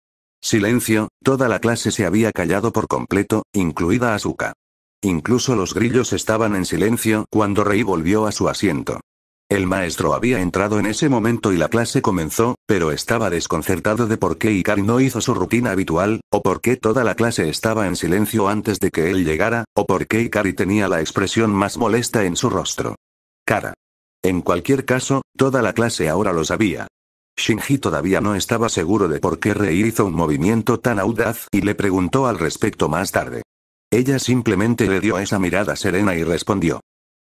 Silencio, toda la clase se había callado por completo, incluida Asuka. Incluso los grillos estaban en silencio cuando Rei volvió a su asiento. El maestro había entrado en ese momento y la clase comenzó, pero estaba desconcertado de por qué Ikari no hizo su rutina habitual, o por qué toda la clase estaba en silencio antes de que él llegara, o por qué Ikari tenía la expresión más molesta en su rostro. Cara. En cualquier caso, toda la clase ahora lo sabía. Shinji todavía no estaba seguro de por qué Rei hizo un movimiento tan audaz y le preguntó al respecto más tarde. Ella simplemente le dio esa mirada serena y respondió.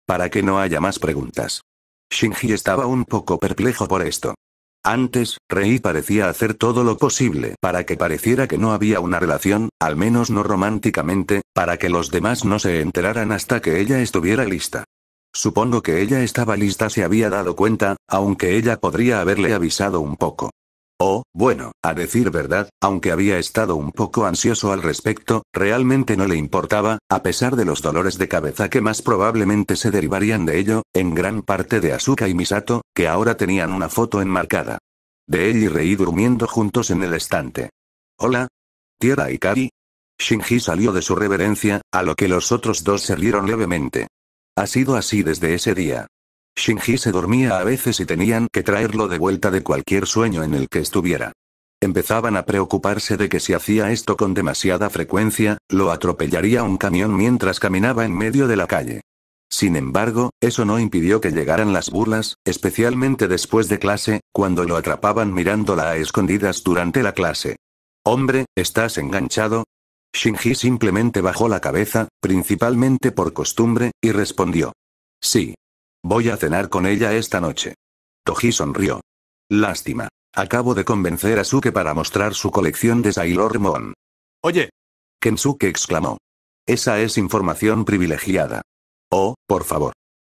Para que no haya más preguntas. Shinji estaba un poco perplejo por esto. Antes, Rei parecía hacer todo lo posible para que pareciera que no había una relación, al menos no románticamente, para que los demás no se enteraran hasta que ella estuviera lista. Supongo que ella estaba lista se había dado cuenta, aunque ella podría haberle avisado un poco. Oh, bueno, a decir verdad, aunque había estado un poco ansioso al respecto, realmente no le importaba, a pesar de los dolores de cabeza que más probablemente se derivarían de ello, en gran parte de Asuka y Misato, que ahora tenían una foto enmarcada. De él y Rei durmiendo juntos en el estante. Hola. Tierra y Kari. Shinji salió de su reverencia, a lo que los otros dos se rieron levemente. Ha sido así desde ese día. Shinji se dormía a veces y tenían que traerlo de vuelta de cualquier sueño en el que estuviera. Empezaban a preocuparse de que si hacía esto con demasiada frecuencia, lo atropellaría un camión mientras caminaba en medio de la calle. Sin embargo, eso no impidió que llegaran las burlas, especialmente después de clase, cuando lo atrapaban mirándola a escondidas durante la clase. Hombre, ¿estás enganchado? Shinji simplemente bajó la cabeza, principalmente por costumbre, y respondió. Sí. Voy a cenar con ella esta noche. Toji sonrió. Lástima. Acabo de convencer a Suke para mostrar su colección de Sailor Moon. Oye. Kensuke exclamó. Esa es información privilegiada. Oh, por favor.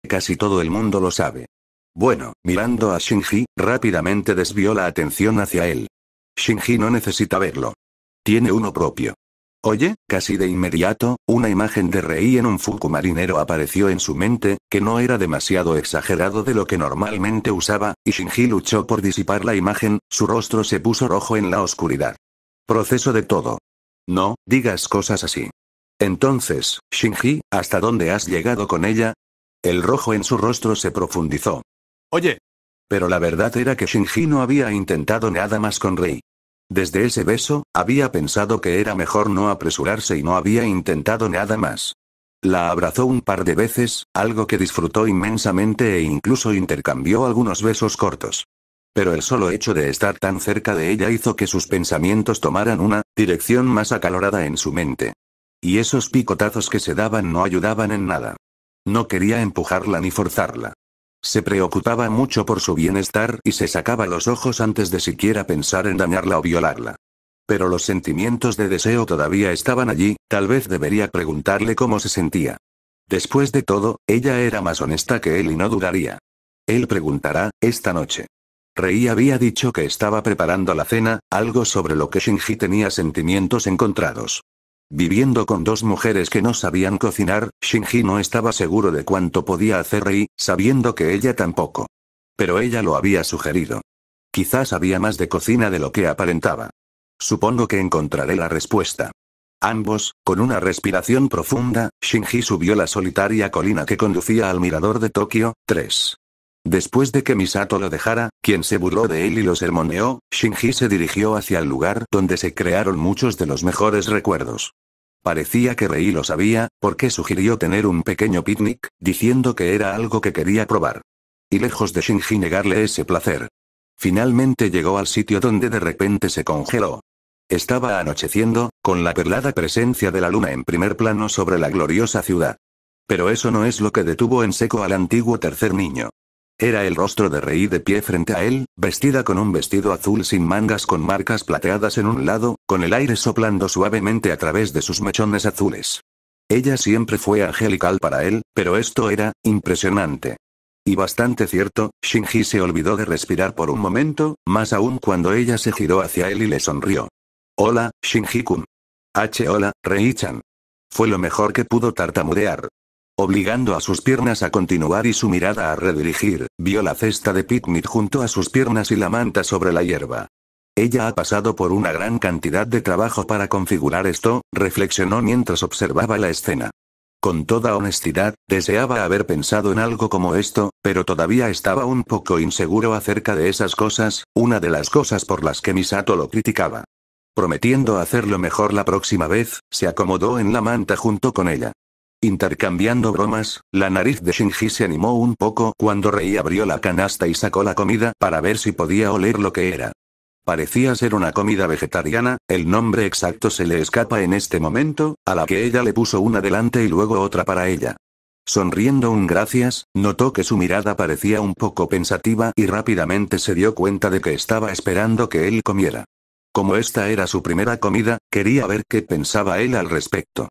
Casi todo el mundo lo sabe. Bueno, mirando a Shinji, rápidamente desvió la atención hacia él. Shinji no necesita verlo. Tiene uno propio. Oye, casi de inmediato, una imagen de Rei en un fuku marinero apareció en su mente, que no era demasiado exagerado de lo que normalmente usaba, y Shinji luchó por disipar la imagen, su rostro se puso rojo en la oscuridad. Proceso de todo. No, digas cosas así. Entonces, Shinji, ¿hasta dónde has llegado con ella? El rojo en su rostro se profundizó. Oye. Pero la verdad era que Shinji no había intentado nada más con Rei. Desde ese beso, había pensado que era mejor no apresurarse y no había intentado nada más. La abrazó un par de veces, algo que disfrutó inmensamente e incluso intercambió algunos besos cortos. Pero el solo hecho de estar tan cerca de ella hizo que sus pensamientos tomaran una dirección más acalorada en su mente. Y esos picotazos que se daban no ayudaban en nada. No quería empujarla ni forzarla. Se preocupaba mucho por su bienestar y se sacaba los ojos antes de siquiera pensar en dañarla o violarla. Pero los sentimientos de deseo todavía estaban allí, tal vez debería preguntarle cómo se sentía. Después de todo, ella era más honesta que él y no dudaría. Él preguntará, esta noche. Rei había dicho que estaba preparando la cena, algo sobre lo que Shinji tenía sentimientos encontrados. Viviendo con dos mujeres que no sabían cocinar, Shinji no estaba seguro de cuánto podía hacer Rei, sabiendo que ella tampoco. Pero ella lo había sugerido. Quizás había más de cocina de lo que aparentaba. Supongo que encontraré la respuesta. Ambos, con una respiración profunda, Shinji subió la solitaria colina que conducía al mirador de Tokio, 3. Después de que Misato lo dejara, quien se burló de él y lo sermoneó, Shinji se dirigió hacia el lugar donde se crearon muchos de los mejores recuerdos. Parecía que Rei lo sabía, porque sugirió tener un pequeño picnic, diciendo que era algo que quería probar. Y lejos de Shinji negarle ese placer. Finalmente llegó al sitio donde de repente se congeló. Estaba anocheciendo, con la perlada presencia de la luna en primer plano sobre la gloriosa ciudad. Pero eso no es lo que detuvo en seco al antiguo tercer niño. Era el rostro de Rei de pie frente a él, vestida con un vestido azul sin mangas con marcas plateadas en un lado, con el aire soplando suavemente a través de sus mechones azules. Ella siempre fue angelical para él, pero esto era, impresionante. Y bastante cierto, Shinji se olvidó de respirar por un momento, más aún cuando ella se giró hacia él y le sonrió. Hola, Shinji-kun. H. Hola, Rei-chan. Fue lo mejor que pudo tartamudear obligando a sus piernas a continuar y su mirada a redirigir, vio la cesta de picnic junto a sus piernas y la manta sobre la hierba. Ella ha pasado por una gran cantidad de trabajo para configurar esto, reflexionó mientras observaba la escena. Con toda honestidad, deseaba haber pensado en algo como esto, pero todavía estaba un poco inseguro acerca de esas cosas, una de las cosas por las que Misato lo criticaba. Prometiendo hacerlo mejor la próxima vez, se acomodó en la manta junto con ella. Intercambiando bromas, la nariz de Shinji se animó un poco cuando Rei abrió la canasta y sacó la comida para ver si podía oler lo que era. Parecía ser una comida vegetariana, el nombre exacto se le escapa en este momento, a la que ella le puso una delante y luego otra para ella. Sonriendo un gracias, notó que su mirada parecía un poco pensativa y rápidamente se dio cuenta de que estaba esperando que él comiera. Como esta era su primera comida, quería ver qué pensaba él al respecto.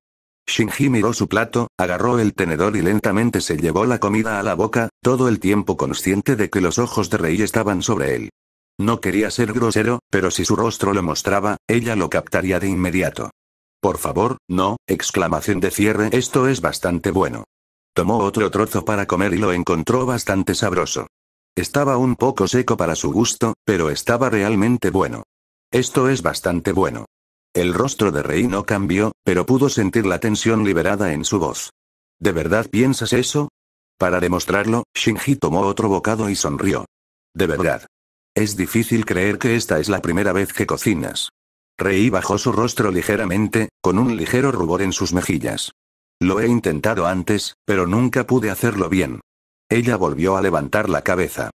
Shinji miró su plato, agarró el tenedor y lentamente se llevó la comida a la boca, todo el tiempo consciente de que los ojos de Rei estaban sobre él. No quería ser grosero, pero si su rostro lo mostraba, ella lo captaría de inmediato. Por favor, no, exclamación de cierre, esto es bastante bueno. Tomó otro trozo para comer y lo encontró bastante sabroso. Estaba un poco seco para su gusto, pero estaba realmente bueno. Esto es bastante bueno. El rostro de Rei no cambió, pero pudo sentir la tensión liberada en su voz. ¿De verdad piensas eso? Para demostrarlo, Shinji tomó otro bocado y sonrió. De verdad. Es difícil creer que esta es la primera vez que cocinas. Rei bajó su rostro ligeramente, con un ligero rubor en sus mejillas. Lo he intentado antes, pero nunca pude hacerlo bien. Ella volvió a levantar la cabeza.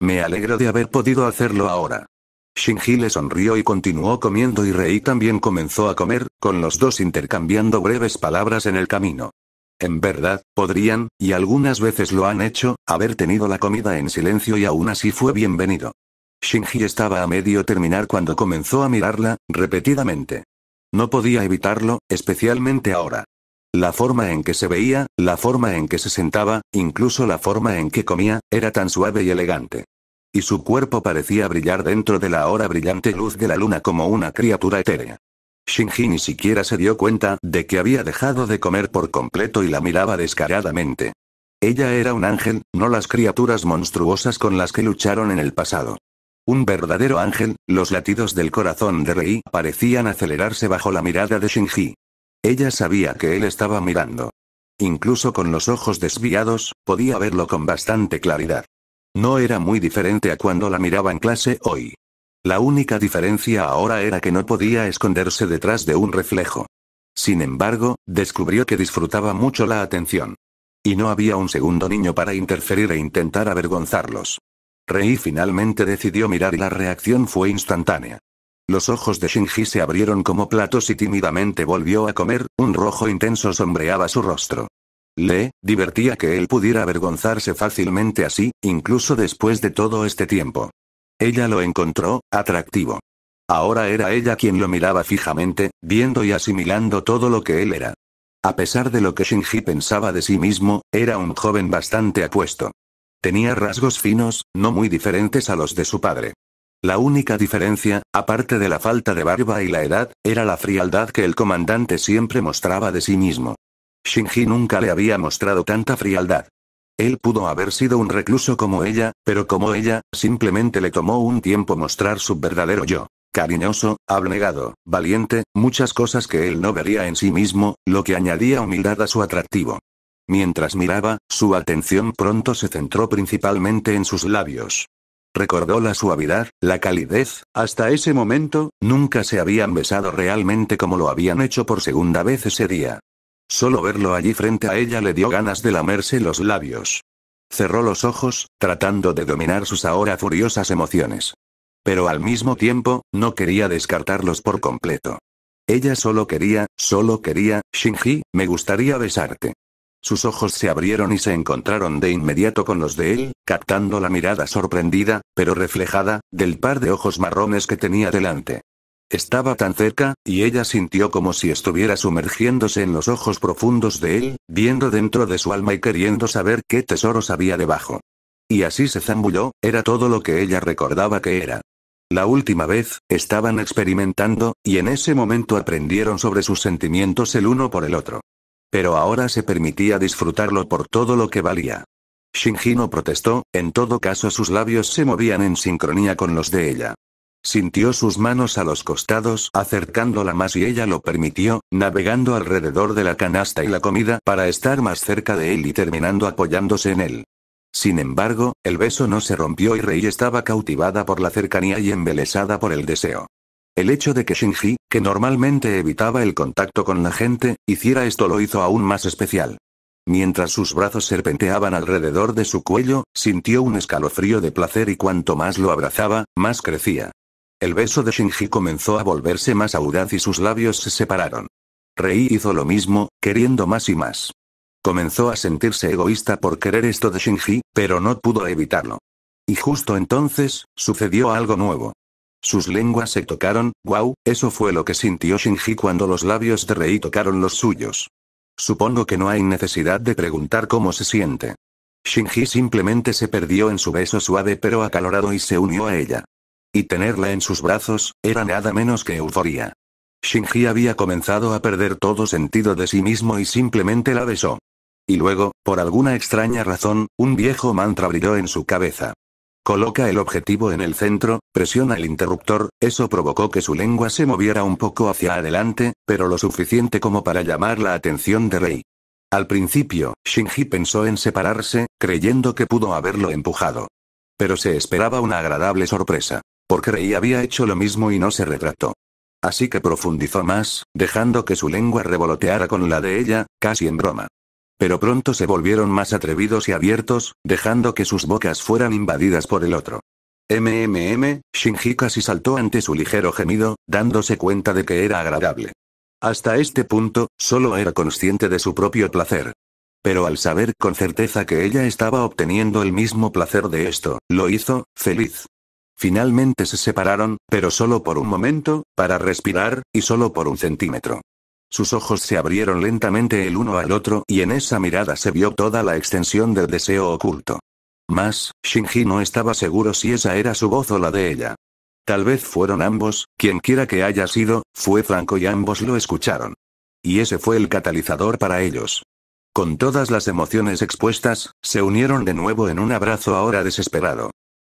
Me alegro de haber podido hacerlo ahora. Shinji le sonrió y continuó comiendo y Rei también comenzó a comer, con los dos intercambiando breves palabras en el camino. En verdad, podrían, y algunas veces lo han hecho, haber tenido la comida en silencio y aún así fue bienvenido. Shinji estaba a medio terminar cuando comenzó a mirarla, repetidamente. No podía evitarlo, especialmente ahora. La forma en que se veía, la forma en que se sentaba, incluso la forma en que comía, era tan suave y elegante. Y su cuerpo parecía brillar dentro de la ahora brillante luz de la luna como una criatura etérea. Shinji ni siquiera se dio cuenta de que había dejado de comer por completo y la miraba descaradamente. Ella era un ángel, no las criaturas monstruosas con las que lucharon en el pasado. Un verdadero ángel, los latidos del corazón de Rei parecían acelerarse bajo la mirada de Shinji. Ella sabía que él estaba mirando. Incluso con los ojos desviados, podía verlo con bastante claridad. No era muy diferente a cuando la miraba en clase hoy. La única diferencia ahora era que no podía esconderse detrás de un reflejo. Sin embargo, descubrió que disfrutaba mucho la atención. Y no había un segundo niño para interferir e intentar avergonzarlos. Rei finalmente decidió mirar y la reacción fue instantánea. Los ojos de Shinji se abrieron como platos y tímidamente volvió a comer, un rojo intenso sombreaba su rostro. Le, divertía que él pudiera avergonzarse fácilmente así, incluso después de todo este tiempo. Ella lo encontró, atractivo. Ahora era ella quien lo miraba fijamente, viendo y asimilando todo lo que él era. A pesar de lo que Shinji pensaba de sí mismo, era un joven bastante apuesto. Tenía rasgos finos, no muy diferentes a los de su padre. La única diferencia, aparte de la falta de barba y la edad, era la frialdad que el comandante siempre mostraba de sí mismo. Shinji nunca le había mostrado tanta frialdad. Él pudo haber sido un recluso como ella, pero como ella, simplemente le tomó un tiempo mostrar su verdadero yo. Cariñoso, abnegado, valiente, muchas cosas que él no vería en sí mismo, lo que añadía humildad a su atractivo. Mientras miraba, su atención pronto se centró principalmente en sus labios. Recordó la suavidad, la calidez, hasta ese momento, nunca se habían besado realmente como lo habían hecho por segunda vez ese día. Solo verlo allí frente a ella le dio ganas de lamerse los labios. Cerró los ojos, tratando de dominar sus ahora furiosas emociones. Pero al mismo tiempo, no quería descartarlos por completo. Ella solo quería, solo quería, Shinji, me gustaría besarte. Sus ojos se abrieron y se encontraron de inmediato con los de él, captando la mirada sorprendida, pero reflejada, del par de ojos marrones que tenía delante. Estaba tan cerca, y ella sintió como si estuviera sumergiéndose en los ojos profundos de él, viendo dentro de su alma y queriendo saber qué tesoros había debajo. Y así se zambulló, era todo lo que ella recordaba que era. La última vez, estaban experimentando, y en ese momento aprendieron sobre sus sentimientos el uno por el otro. Pero ahora se permitía disfrutarlo por todo lo que valía. Shinji no protestó, en todo caso sus labios se movían en sincronía con los de ella. Sintió sus manos a los costados, acercándola más y ella lo permitió, navegando alrededor de la canasta y la comida para estar más cerca de él y terminando apoyándose en él. Sin embargo, el beso no se rompió y Rei estaba cautivada por la cercanía y embelesada por el deseo. El hecho de que Shinji, que normalmente evitaba el contacto con la gente, hiciera esto lo hizo aún más especial. Mientras sus brazos serpenteaban alrededor de su cuello, sintió un escalofrío de placer y cuanto más lo abrazaba, más crecía. El beso de Shinji comenzó a volverse más audaz y sus labios se separaron. Rei hizo lo mismo, queriendo más y más. Comenzó a sentirse egoísta por querer esto de Shinji, pero no pudo evitarlo. Y justo entonces, sucedió algo nuevo. Sus lenguas se tocaron, wow, eso fue lo que sintió Shinji cuando los labios de Rei tocaron los suyos. Supongo que no hay necesidad de preguntar cómo se siente. Shinji simplemente se perdió en su beso suave pero acalorado y se unió a ella. Y tenerla en sus brazos, era nada menos que euforia. Shinji había comenzado a perder todo sentido de sí mismo y simplemente la besó. Y luego, por alguna extraña razón, un viejo mantra brilló en su cabeza. Coloca el objetivo en el centro, presiona el interruptor, eso provocó que su lengua se moviera un poco hacia adelante, pero lo suficiente como para llamar la atención de Rei. Al principio, Shinji pensó en separarse, creyendo que pudo haberlo empujado. Pero se esperaba una agradable sorpresa porque Rey había hecho lo mismo y no se retrató. Así que profundizó más, dejando que su lengua revoloteara con la de ella, casi en broma. Pero pronto se volvieron más atrevidos y abiertos, dejando que sus bocas fueran invadidas por el otro. MMM, Shinji casi saltó ante su ligero gemido, dándose cuenta de que era agradable. Hasta este punto, solo era consciente de su propio placer. Pero al saber con certeza que ella estaba obteniendo el mismo placer de esto, lo hizo, feliz. Finalmente se separaron, pero solo por un momento, para respirar, y solo por un centímetro. Sus ojos se abrieron lentamente el uno al otro y en esa mirada se vio toda la extensión del deseo oculto. Mas, Shinji no estaba seguro si esa era su voz o la de ella. Tal vez fueron ambos, quienquiera que haya sido, fue franco y ambos lo escucharon. Y ese fue el catalizador para ellos. Con todas las emociones expuestas, se unieron de nuevo en un abrazo ahora desesperado.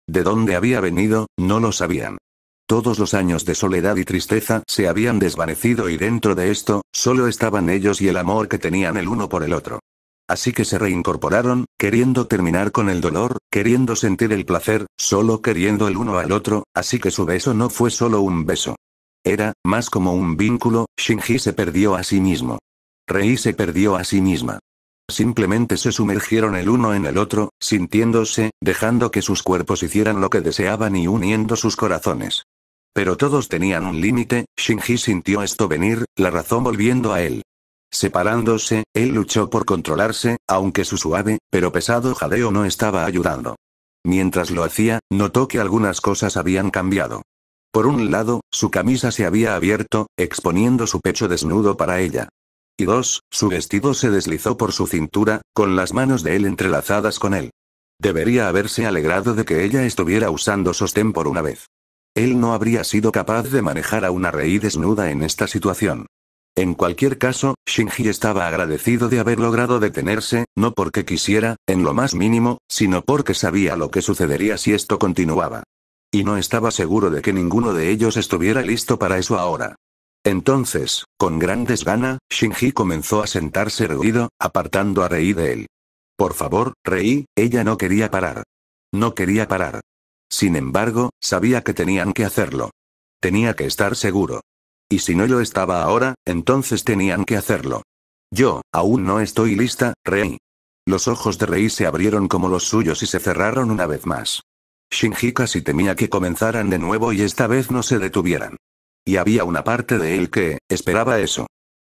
De dónde había venido, no lo sabían. Todos los años de soledad y tristeza se habían desvanecido y dentro de esto, solo estaban ellos y el amor que tenían el uno por el otro. Así que se reincorporaron, queriendo terminar con el dolor, queriendo sentir el placer, solo queriendo el uno al otro, así que su beso no fue solo un beso. Era, más como un vínculo, Shinji se perdió a sí mismo. Rei se perdió a sí misma. Simplemente se sumergieron el uno en el otro, sintiéndose, dejando que sus cuerpos hicieran lo que deseaban y uniendo sus corazones. Pero todos tenían un límite, Shinji sintió esto venir, la razón volviendo a él. Separándose, él luchó por controlarse, aunque su suave, pero pesado jadeo no estaba ayudando. Mientras lo hacía, notó que algunas cosas habían cambiado. Por un lado, su camisa se había abierto, exponiendo su pecho desnudo para ella y dos, su vestido se deslizó por su cintura, con las manos de él entrelazadas con él. Debería haberse alegrado de que ella estuviera usando sostén por una vez. Él no habría sido capaz de manejar a una rey desnuda en esta situación. En cualquier caso, Shinji estaba agradecido de haber logrado detenerse, no porque quisiera, en lo más mínimo, sino porque sabía lo que sucedería si esto continuaba. Y no estaba seguro de que ninguno de ellos estuviera listo para eso ahora. Entonces, con gran desgana, Shinji comenzó a sentarse ruido, apartando a Rei de él. Por favor, Rei, ella no quería parar. No quería parar. Sin embargo, sabía que tenían que hacerlo. Tenía que estar seguro. Y si no lo estaba ahora, entonces tenían que hacerlo. Yo, aún no estoy lista, Rei. Los ojos de Rei se abrieron como los suyos y se cerraron una vez más. Shinji casi temía que comenzaran de nuevo y esta vez no se detuvieran. Y había una parte de él que, esperaba eso.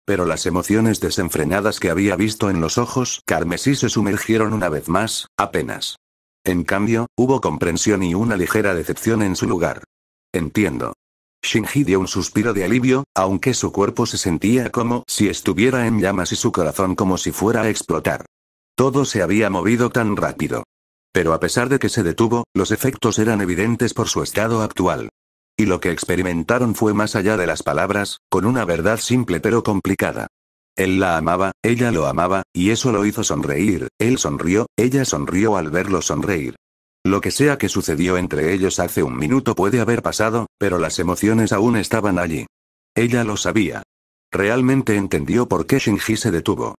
Pero las emociones desenfrenadas que había visto en los ojos carmesí se sumergieron una vez más, apenas. En cambio, hubo comprensión y una ligera decepción en su lugar. Entiendo. Shinji dio un suspiro de alivio, aunque su cuerpo se sentía como si estuviera en llamas y su corazón como si fuera a explotar. Todo se había movido tan rápido. Pero a pesar de que se detuvo, los efectos eran evidentes por su estado actual. Y lo que experimentaron fue más allá de las palabras, con una verdad simple pero complicada. Él la amaba, ella lo amaba, y eso lo hizo sonreír, él sonrió, ella sonrió al verlo sonreír. Lo que sea que sucedió entre ellos hace un minuto puede haber pasado, pero las emociones aún estaban allí. Ella lo sabía. Realmente entendió por qué Shinji se detuvo.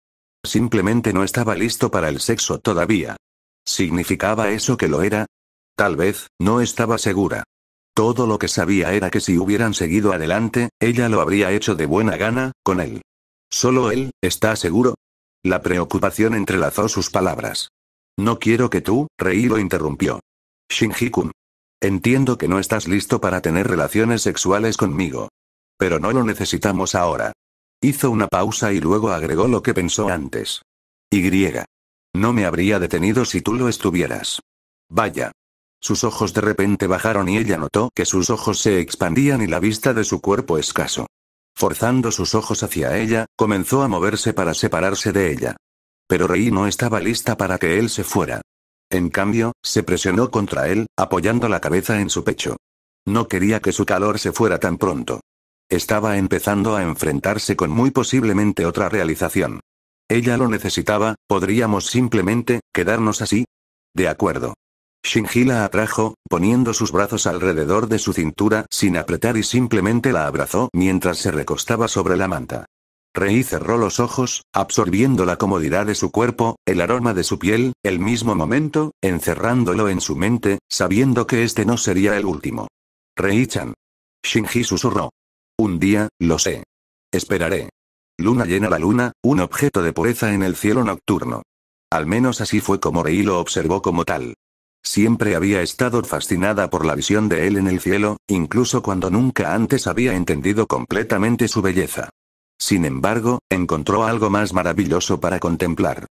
Simplemente no estaba listo para el sexo todavía. ¿Significaba eso que lo era? Tal vez, no estaba segura. Todo lo que sabía era que si hubieran seguido adelante, ella lo habría hecho de buena gana, con él. Solo él, ¿está seguro? La preocupación entrelazó sus palabras. No quiero que tú, Rei lo interrumpió. Shinji-kun. Entiendo que no estás listo para tener relaciones sexuales conmigo. Pero no lo necesitamos ahora. Hizo una pausa y luego agregó lo que pensó antes. Y. No me habría detenido si tú lo estuvieras. Vaya. Sus ojos de repente bajaron y ella notó que sus ojos se expandían y la vista de su cuerpo escaso. Forzando sus ojos hacia ella, comenzó a moverse para separarse de ella. Pero Rei no estaba lista para que él se fuera. En cambio, se presionó contra él, apoyando la cabeza en su pecho. No quería que su calor se fuera tan pronto. Estaba empezando a enfrentarse con muy posiblemente otra realización. Ella lo necesitaba, podríamos simplemente, quedarnos así. De acuerdo la atrajo, poniendo sus brazos alrededor de su cintura sin apretar y simplemente la abrazó mientras se recostaba sobre la manta. Rei cerró los ojos, absorbiendo la comodidad de su cuerpo, el aroma de su piel, el mismo momento, encerrándolo en su mente, sabiendo que este no sería el último. Rei-chan. Shinji susurró. Un día, lo sé. Esperaré. Luna llena la luna, un objeto de pureza en el cielo nocturno. Al menos así fue como Rei lo observó como tal. Siempre había estado fascinada por la visión de él en el cielo, incluso cuando nunca antes había entendido completamente su belleza. Sin embargo, encontró algo más maravilloso para contemplar.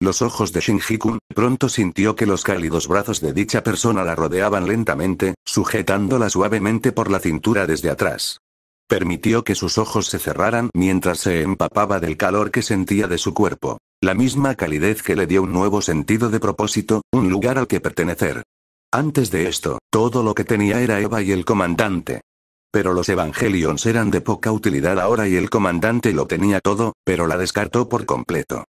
Los ojos de Shinji-kun, pronto sintió que los cálidos brazos de dicha persona la rodeaban lentamente, sujetándola suavemente por la cintura desde atrás. Permitió que sus ojos se cerraran mientras se empapaba del calor que sentía de su cuerpo. La misma calidez que le dio un nuevo sentido de propósito, un lugar al que pertenecer. Antes de esto, todo lo que tenía era Eva y el comandante. Pero los Evangelions eran de poca utilidad ahora y el comandante lo tenía todo, pero la descartó por completo.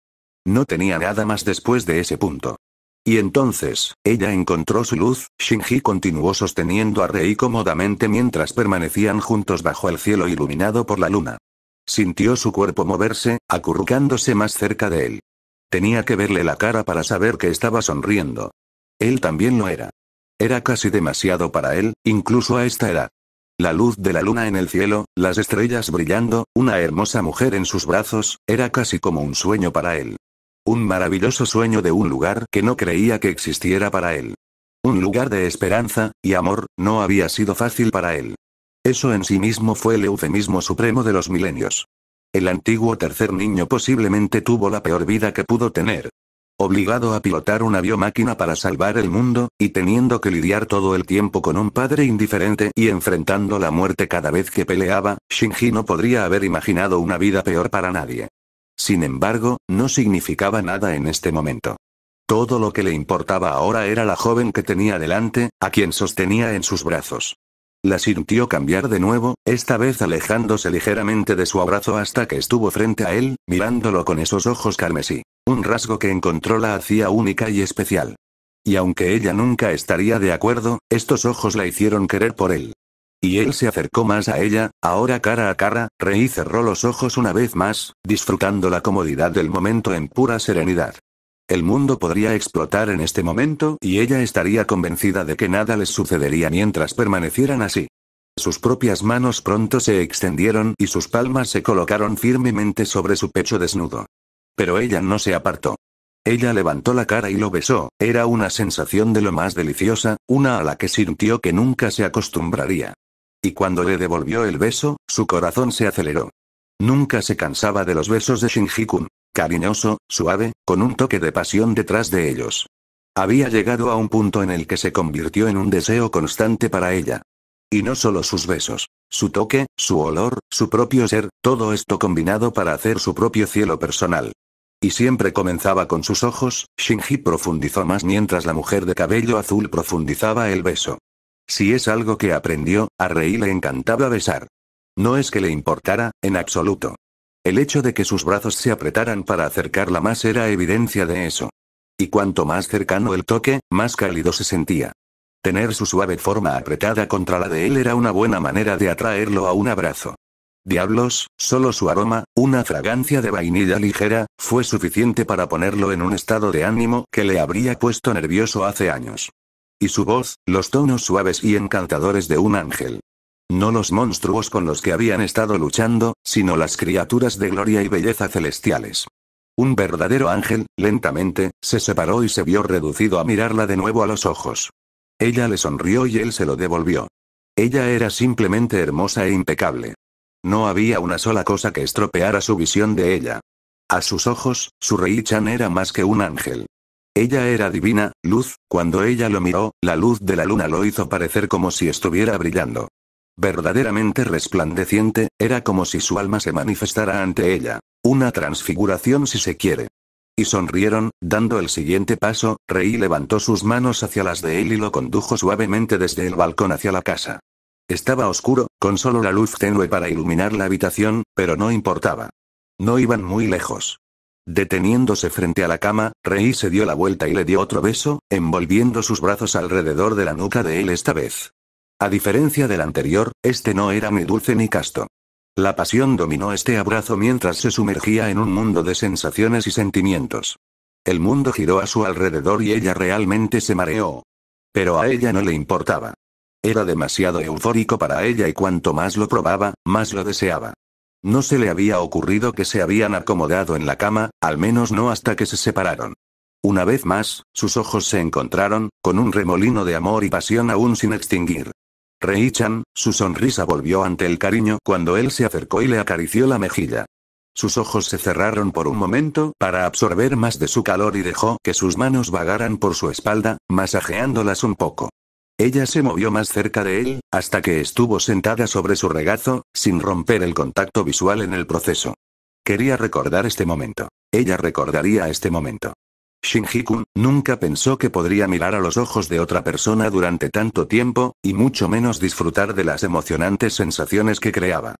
No tenía nada más después de ese punto. Y entonces, ella encontró su luz, Shinji continuó sosteniendo a Rei cómodamente mientras permanecían juntos bajo el cielo iluminado por la luna. Sintió su cuerpo moverse, acurrucándose más cerca de él. Tenía que verle la cara para saber que estaba sonriendo. Él también lo era. Era casi demasiado para él, incluso a esta edad. La luz de la luna en el cielo, las estrellas brillando, una hermosa mujer en sus brazos, era casi como un sueño para él. Un maravilloso sueño de un lugar que no creía que existiera para él. Un lugar de esperanza, y amor, no había sido fácil para él. Eso en sí mismo fue el eufemismo supremo de los milenios. El antiguo tercer niño posiblemente tuvo la peor vida que pudo tener. Obligado a pilotar una biomáquina para salvar el mundo, y teniendo que lidiar todo el tiempo con un padre indiferente y enfrentando la muerte cada vez que peleaba, Shinji no podría haber imaginado una vida peor para nadie. Sin embargo, no significaba nada en este momento. Todo lo que le importaba ahora era la joven que tenía delante, a quien sostenía en sus brazos. La sintió cambiar de nuevo, esta vez alejándose ligeramente de su abrazo hasta que estuvo frente a él, mirándolo con esos ojos carmesí. Un rasgo que encontró la hacía única y especial. Y aunque ella nunca estaría de acuerdo, estos ojos la hicieron querer por él. Y él se acercó más a ella, ahora cara a cara, reí cerró los ojos una vez más, disfrutando la comodidad del momento en pura serenidad. El mundo podría explotar en este momento y ella estaría convencida de que nada les sucedería mientras permanecieran así. Sus propias manos pronto se extendieron y sus palmas se colocaron firmemente sobre su pecho desnudo. Pero ella no se apartó. Ella levantó la cara y lo besó, era una sensación de lo más deliciosa, una a la que sintió que nunca se acostumbraría. Y cuando le devolvió el beso, su corazón se aceleró. Nunca se cansaba de los besos de Shinji-kun cariñoso, suave, con un toque de pasión detrás de ellos. Había llegado a un punto en el que se convirtió en un deseo constante para ella. Y no solo sus besos, su toque, su olor, su propio ser, todo esto combinado para hacer su propio cielo personal. Y siempre comenzaba con sus ojos, Shinji profundizó más mientras la mujer de cabello azul profundizaba el beso. Si es algo que aprendió, a Rei le encantaba besar. No es que le importara, en absoluto. El hecho de que sus brazos se apretaran para acercarla más era evidencia de eso. Y cuanto más cercano el toque, más cálido se sentía. Tener su suave forma apretada contra la de él era una buena manera de atraerlo a un abrazo. Diablos, solo su aroma, una fragancia de vainilla ligera, fue suficiente para ponerlo en un estado de ánimo que le habría puesto nervioso hace años. Y su voz, los tonos suaves y encantadores de un ángel. No los monstruos con los que habían estado luchando, sino las criaturas de gloria y belleza celestiales. Un verdadero ángel, lentamente, se separó y se vio reducido a mirarla de nuevo a los ojos. Ella le sonrió y él se lo devolvió. Ella era simplemente hermosa e impecable. No había una sola cosa que estropeara su visión de ella. A sus ojos, su Rei-chan era más que un ángel. Ella era divina, luz, cuando ella lo miró, la luz de la luna lo hizo parecer como si estuviera brillando verdaderamente resplandeciente, era como si su alma se manifestara ante ella. Una transfiguración si se quiere. Y sonrieron, dando el siguiente paso, Rey levantó sus manos hacia las de él y lo condujo suavemente desde el balcón hacia la casa. Estaba oscuro, con solo la luz tenue para iluminar la habitación, pero no importaba. No iban muy lejos. Deteniéndose frente a la cama, Rey se dio la vuelta y le dio otro beso, envolviendo sus brazos alrededor de la nuca de él esta vez. A diferencia del anterior, este no era ni dulce ni casto. La pasión dominó este abrazo mientras se sumergía en un mundo de sensaciones y sentimientos. El mundo giró a su alrededor y ella realmente se mareó. Pero a ella no le importaba. Era demasiado eufórico para ella y cuanto más lo probaba, más lo deseaba. No se le había ocurrido que se habían acomodado en la cama, al menos no hasta que se separaron. Una vez más, sus ojos se encontraron, con un remolino de amor y pasión aún sin extinguir. Rei-chan, su sonrisa volvió ante el cariño cuando él se acercó y le acarició la mejilla. Sus ojos se cerraron por un momento para absorber más de su calor y dejó que sus manos vagaran por su espalda, masajeándolas un poco. Ella se movió más cerca de él, hasta que estuvo sentada sobre su regazo, sin romper el contacto visual en el proceso. Quería recordar este momento. Ella recordaría este momento. Shinji-kun nunca pensó que podría mirar a los ojos de otra persona durante tanto tiempo, y mucho menos disfrutar de las emocionantes sensaciones que creaba.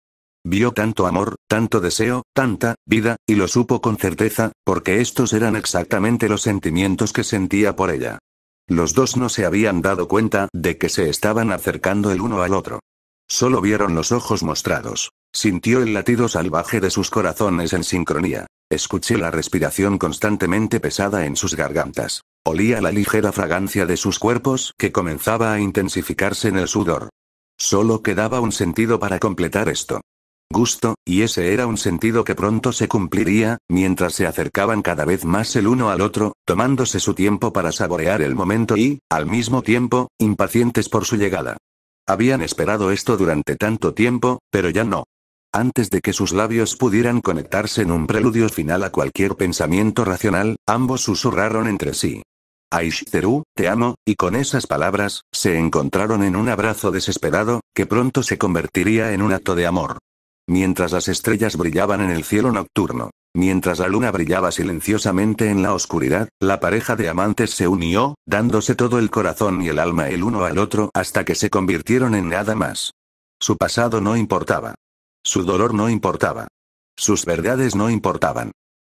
Vio tanto amor, tanto deseo, tanta vida, y lo supo con certeza, porque estos eran exactamente los sentimientos que sentía por ella. Los dos no se habían dado cuenta de que se estaban acercando el uno al otro. Solo vieron los ojos mostrados. Sintió el latido salvaje de sus corazones en sincronía. Escuché la respiración constantemente pesada en sus gargantas. Olía la ligera fragancia de sus cuerpos que comenzaba a intensificarse en el sudor. Solo quedaba un sentido para completar esto. Gusto, y ese era un sentido que pronto se cumpliría, mientras se acercaban cada vez más el uno al otro, tomándose su tiempo para saborear el momento y, al mismo tiempo, impacientes por su llegada. Habían esperado esto durante tanto tiempo, pero ya no. Antes de que sus labios pudieran conectarse en un preludio final a cualquier pensamiento racional, ambos susurraron entre sí. "Aishiteru, te amo, y con esas palabras, se encontraron en un abrazo desesperado, que pronto se convertiría en un acto de amor. Mientras las estrellas brillaban en el cielo nocturno, mientras la luna brillaba silenciosamente en la oscuridad, la pareja de amantes se unió, dándose todo el corazón y el alma el uno al otro hasta que se convirtieron en nada más. Su pasado no importaba. Su dolor no importaba. Sus verdades no importaban.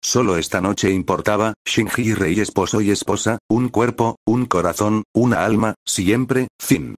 Solo esta noche importaba, Shinji Rey esposo y esposa, un cuerpo, un corazón, una alma, siempre, fin.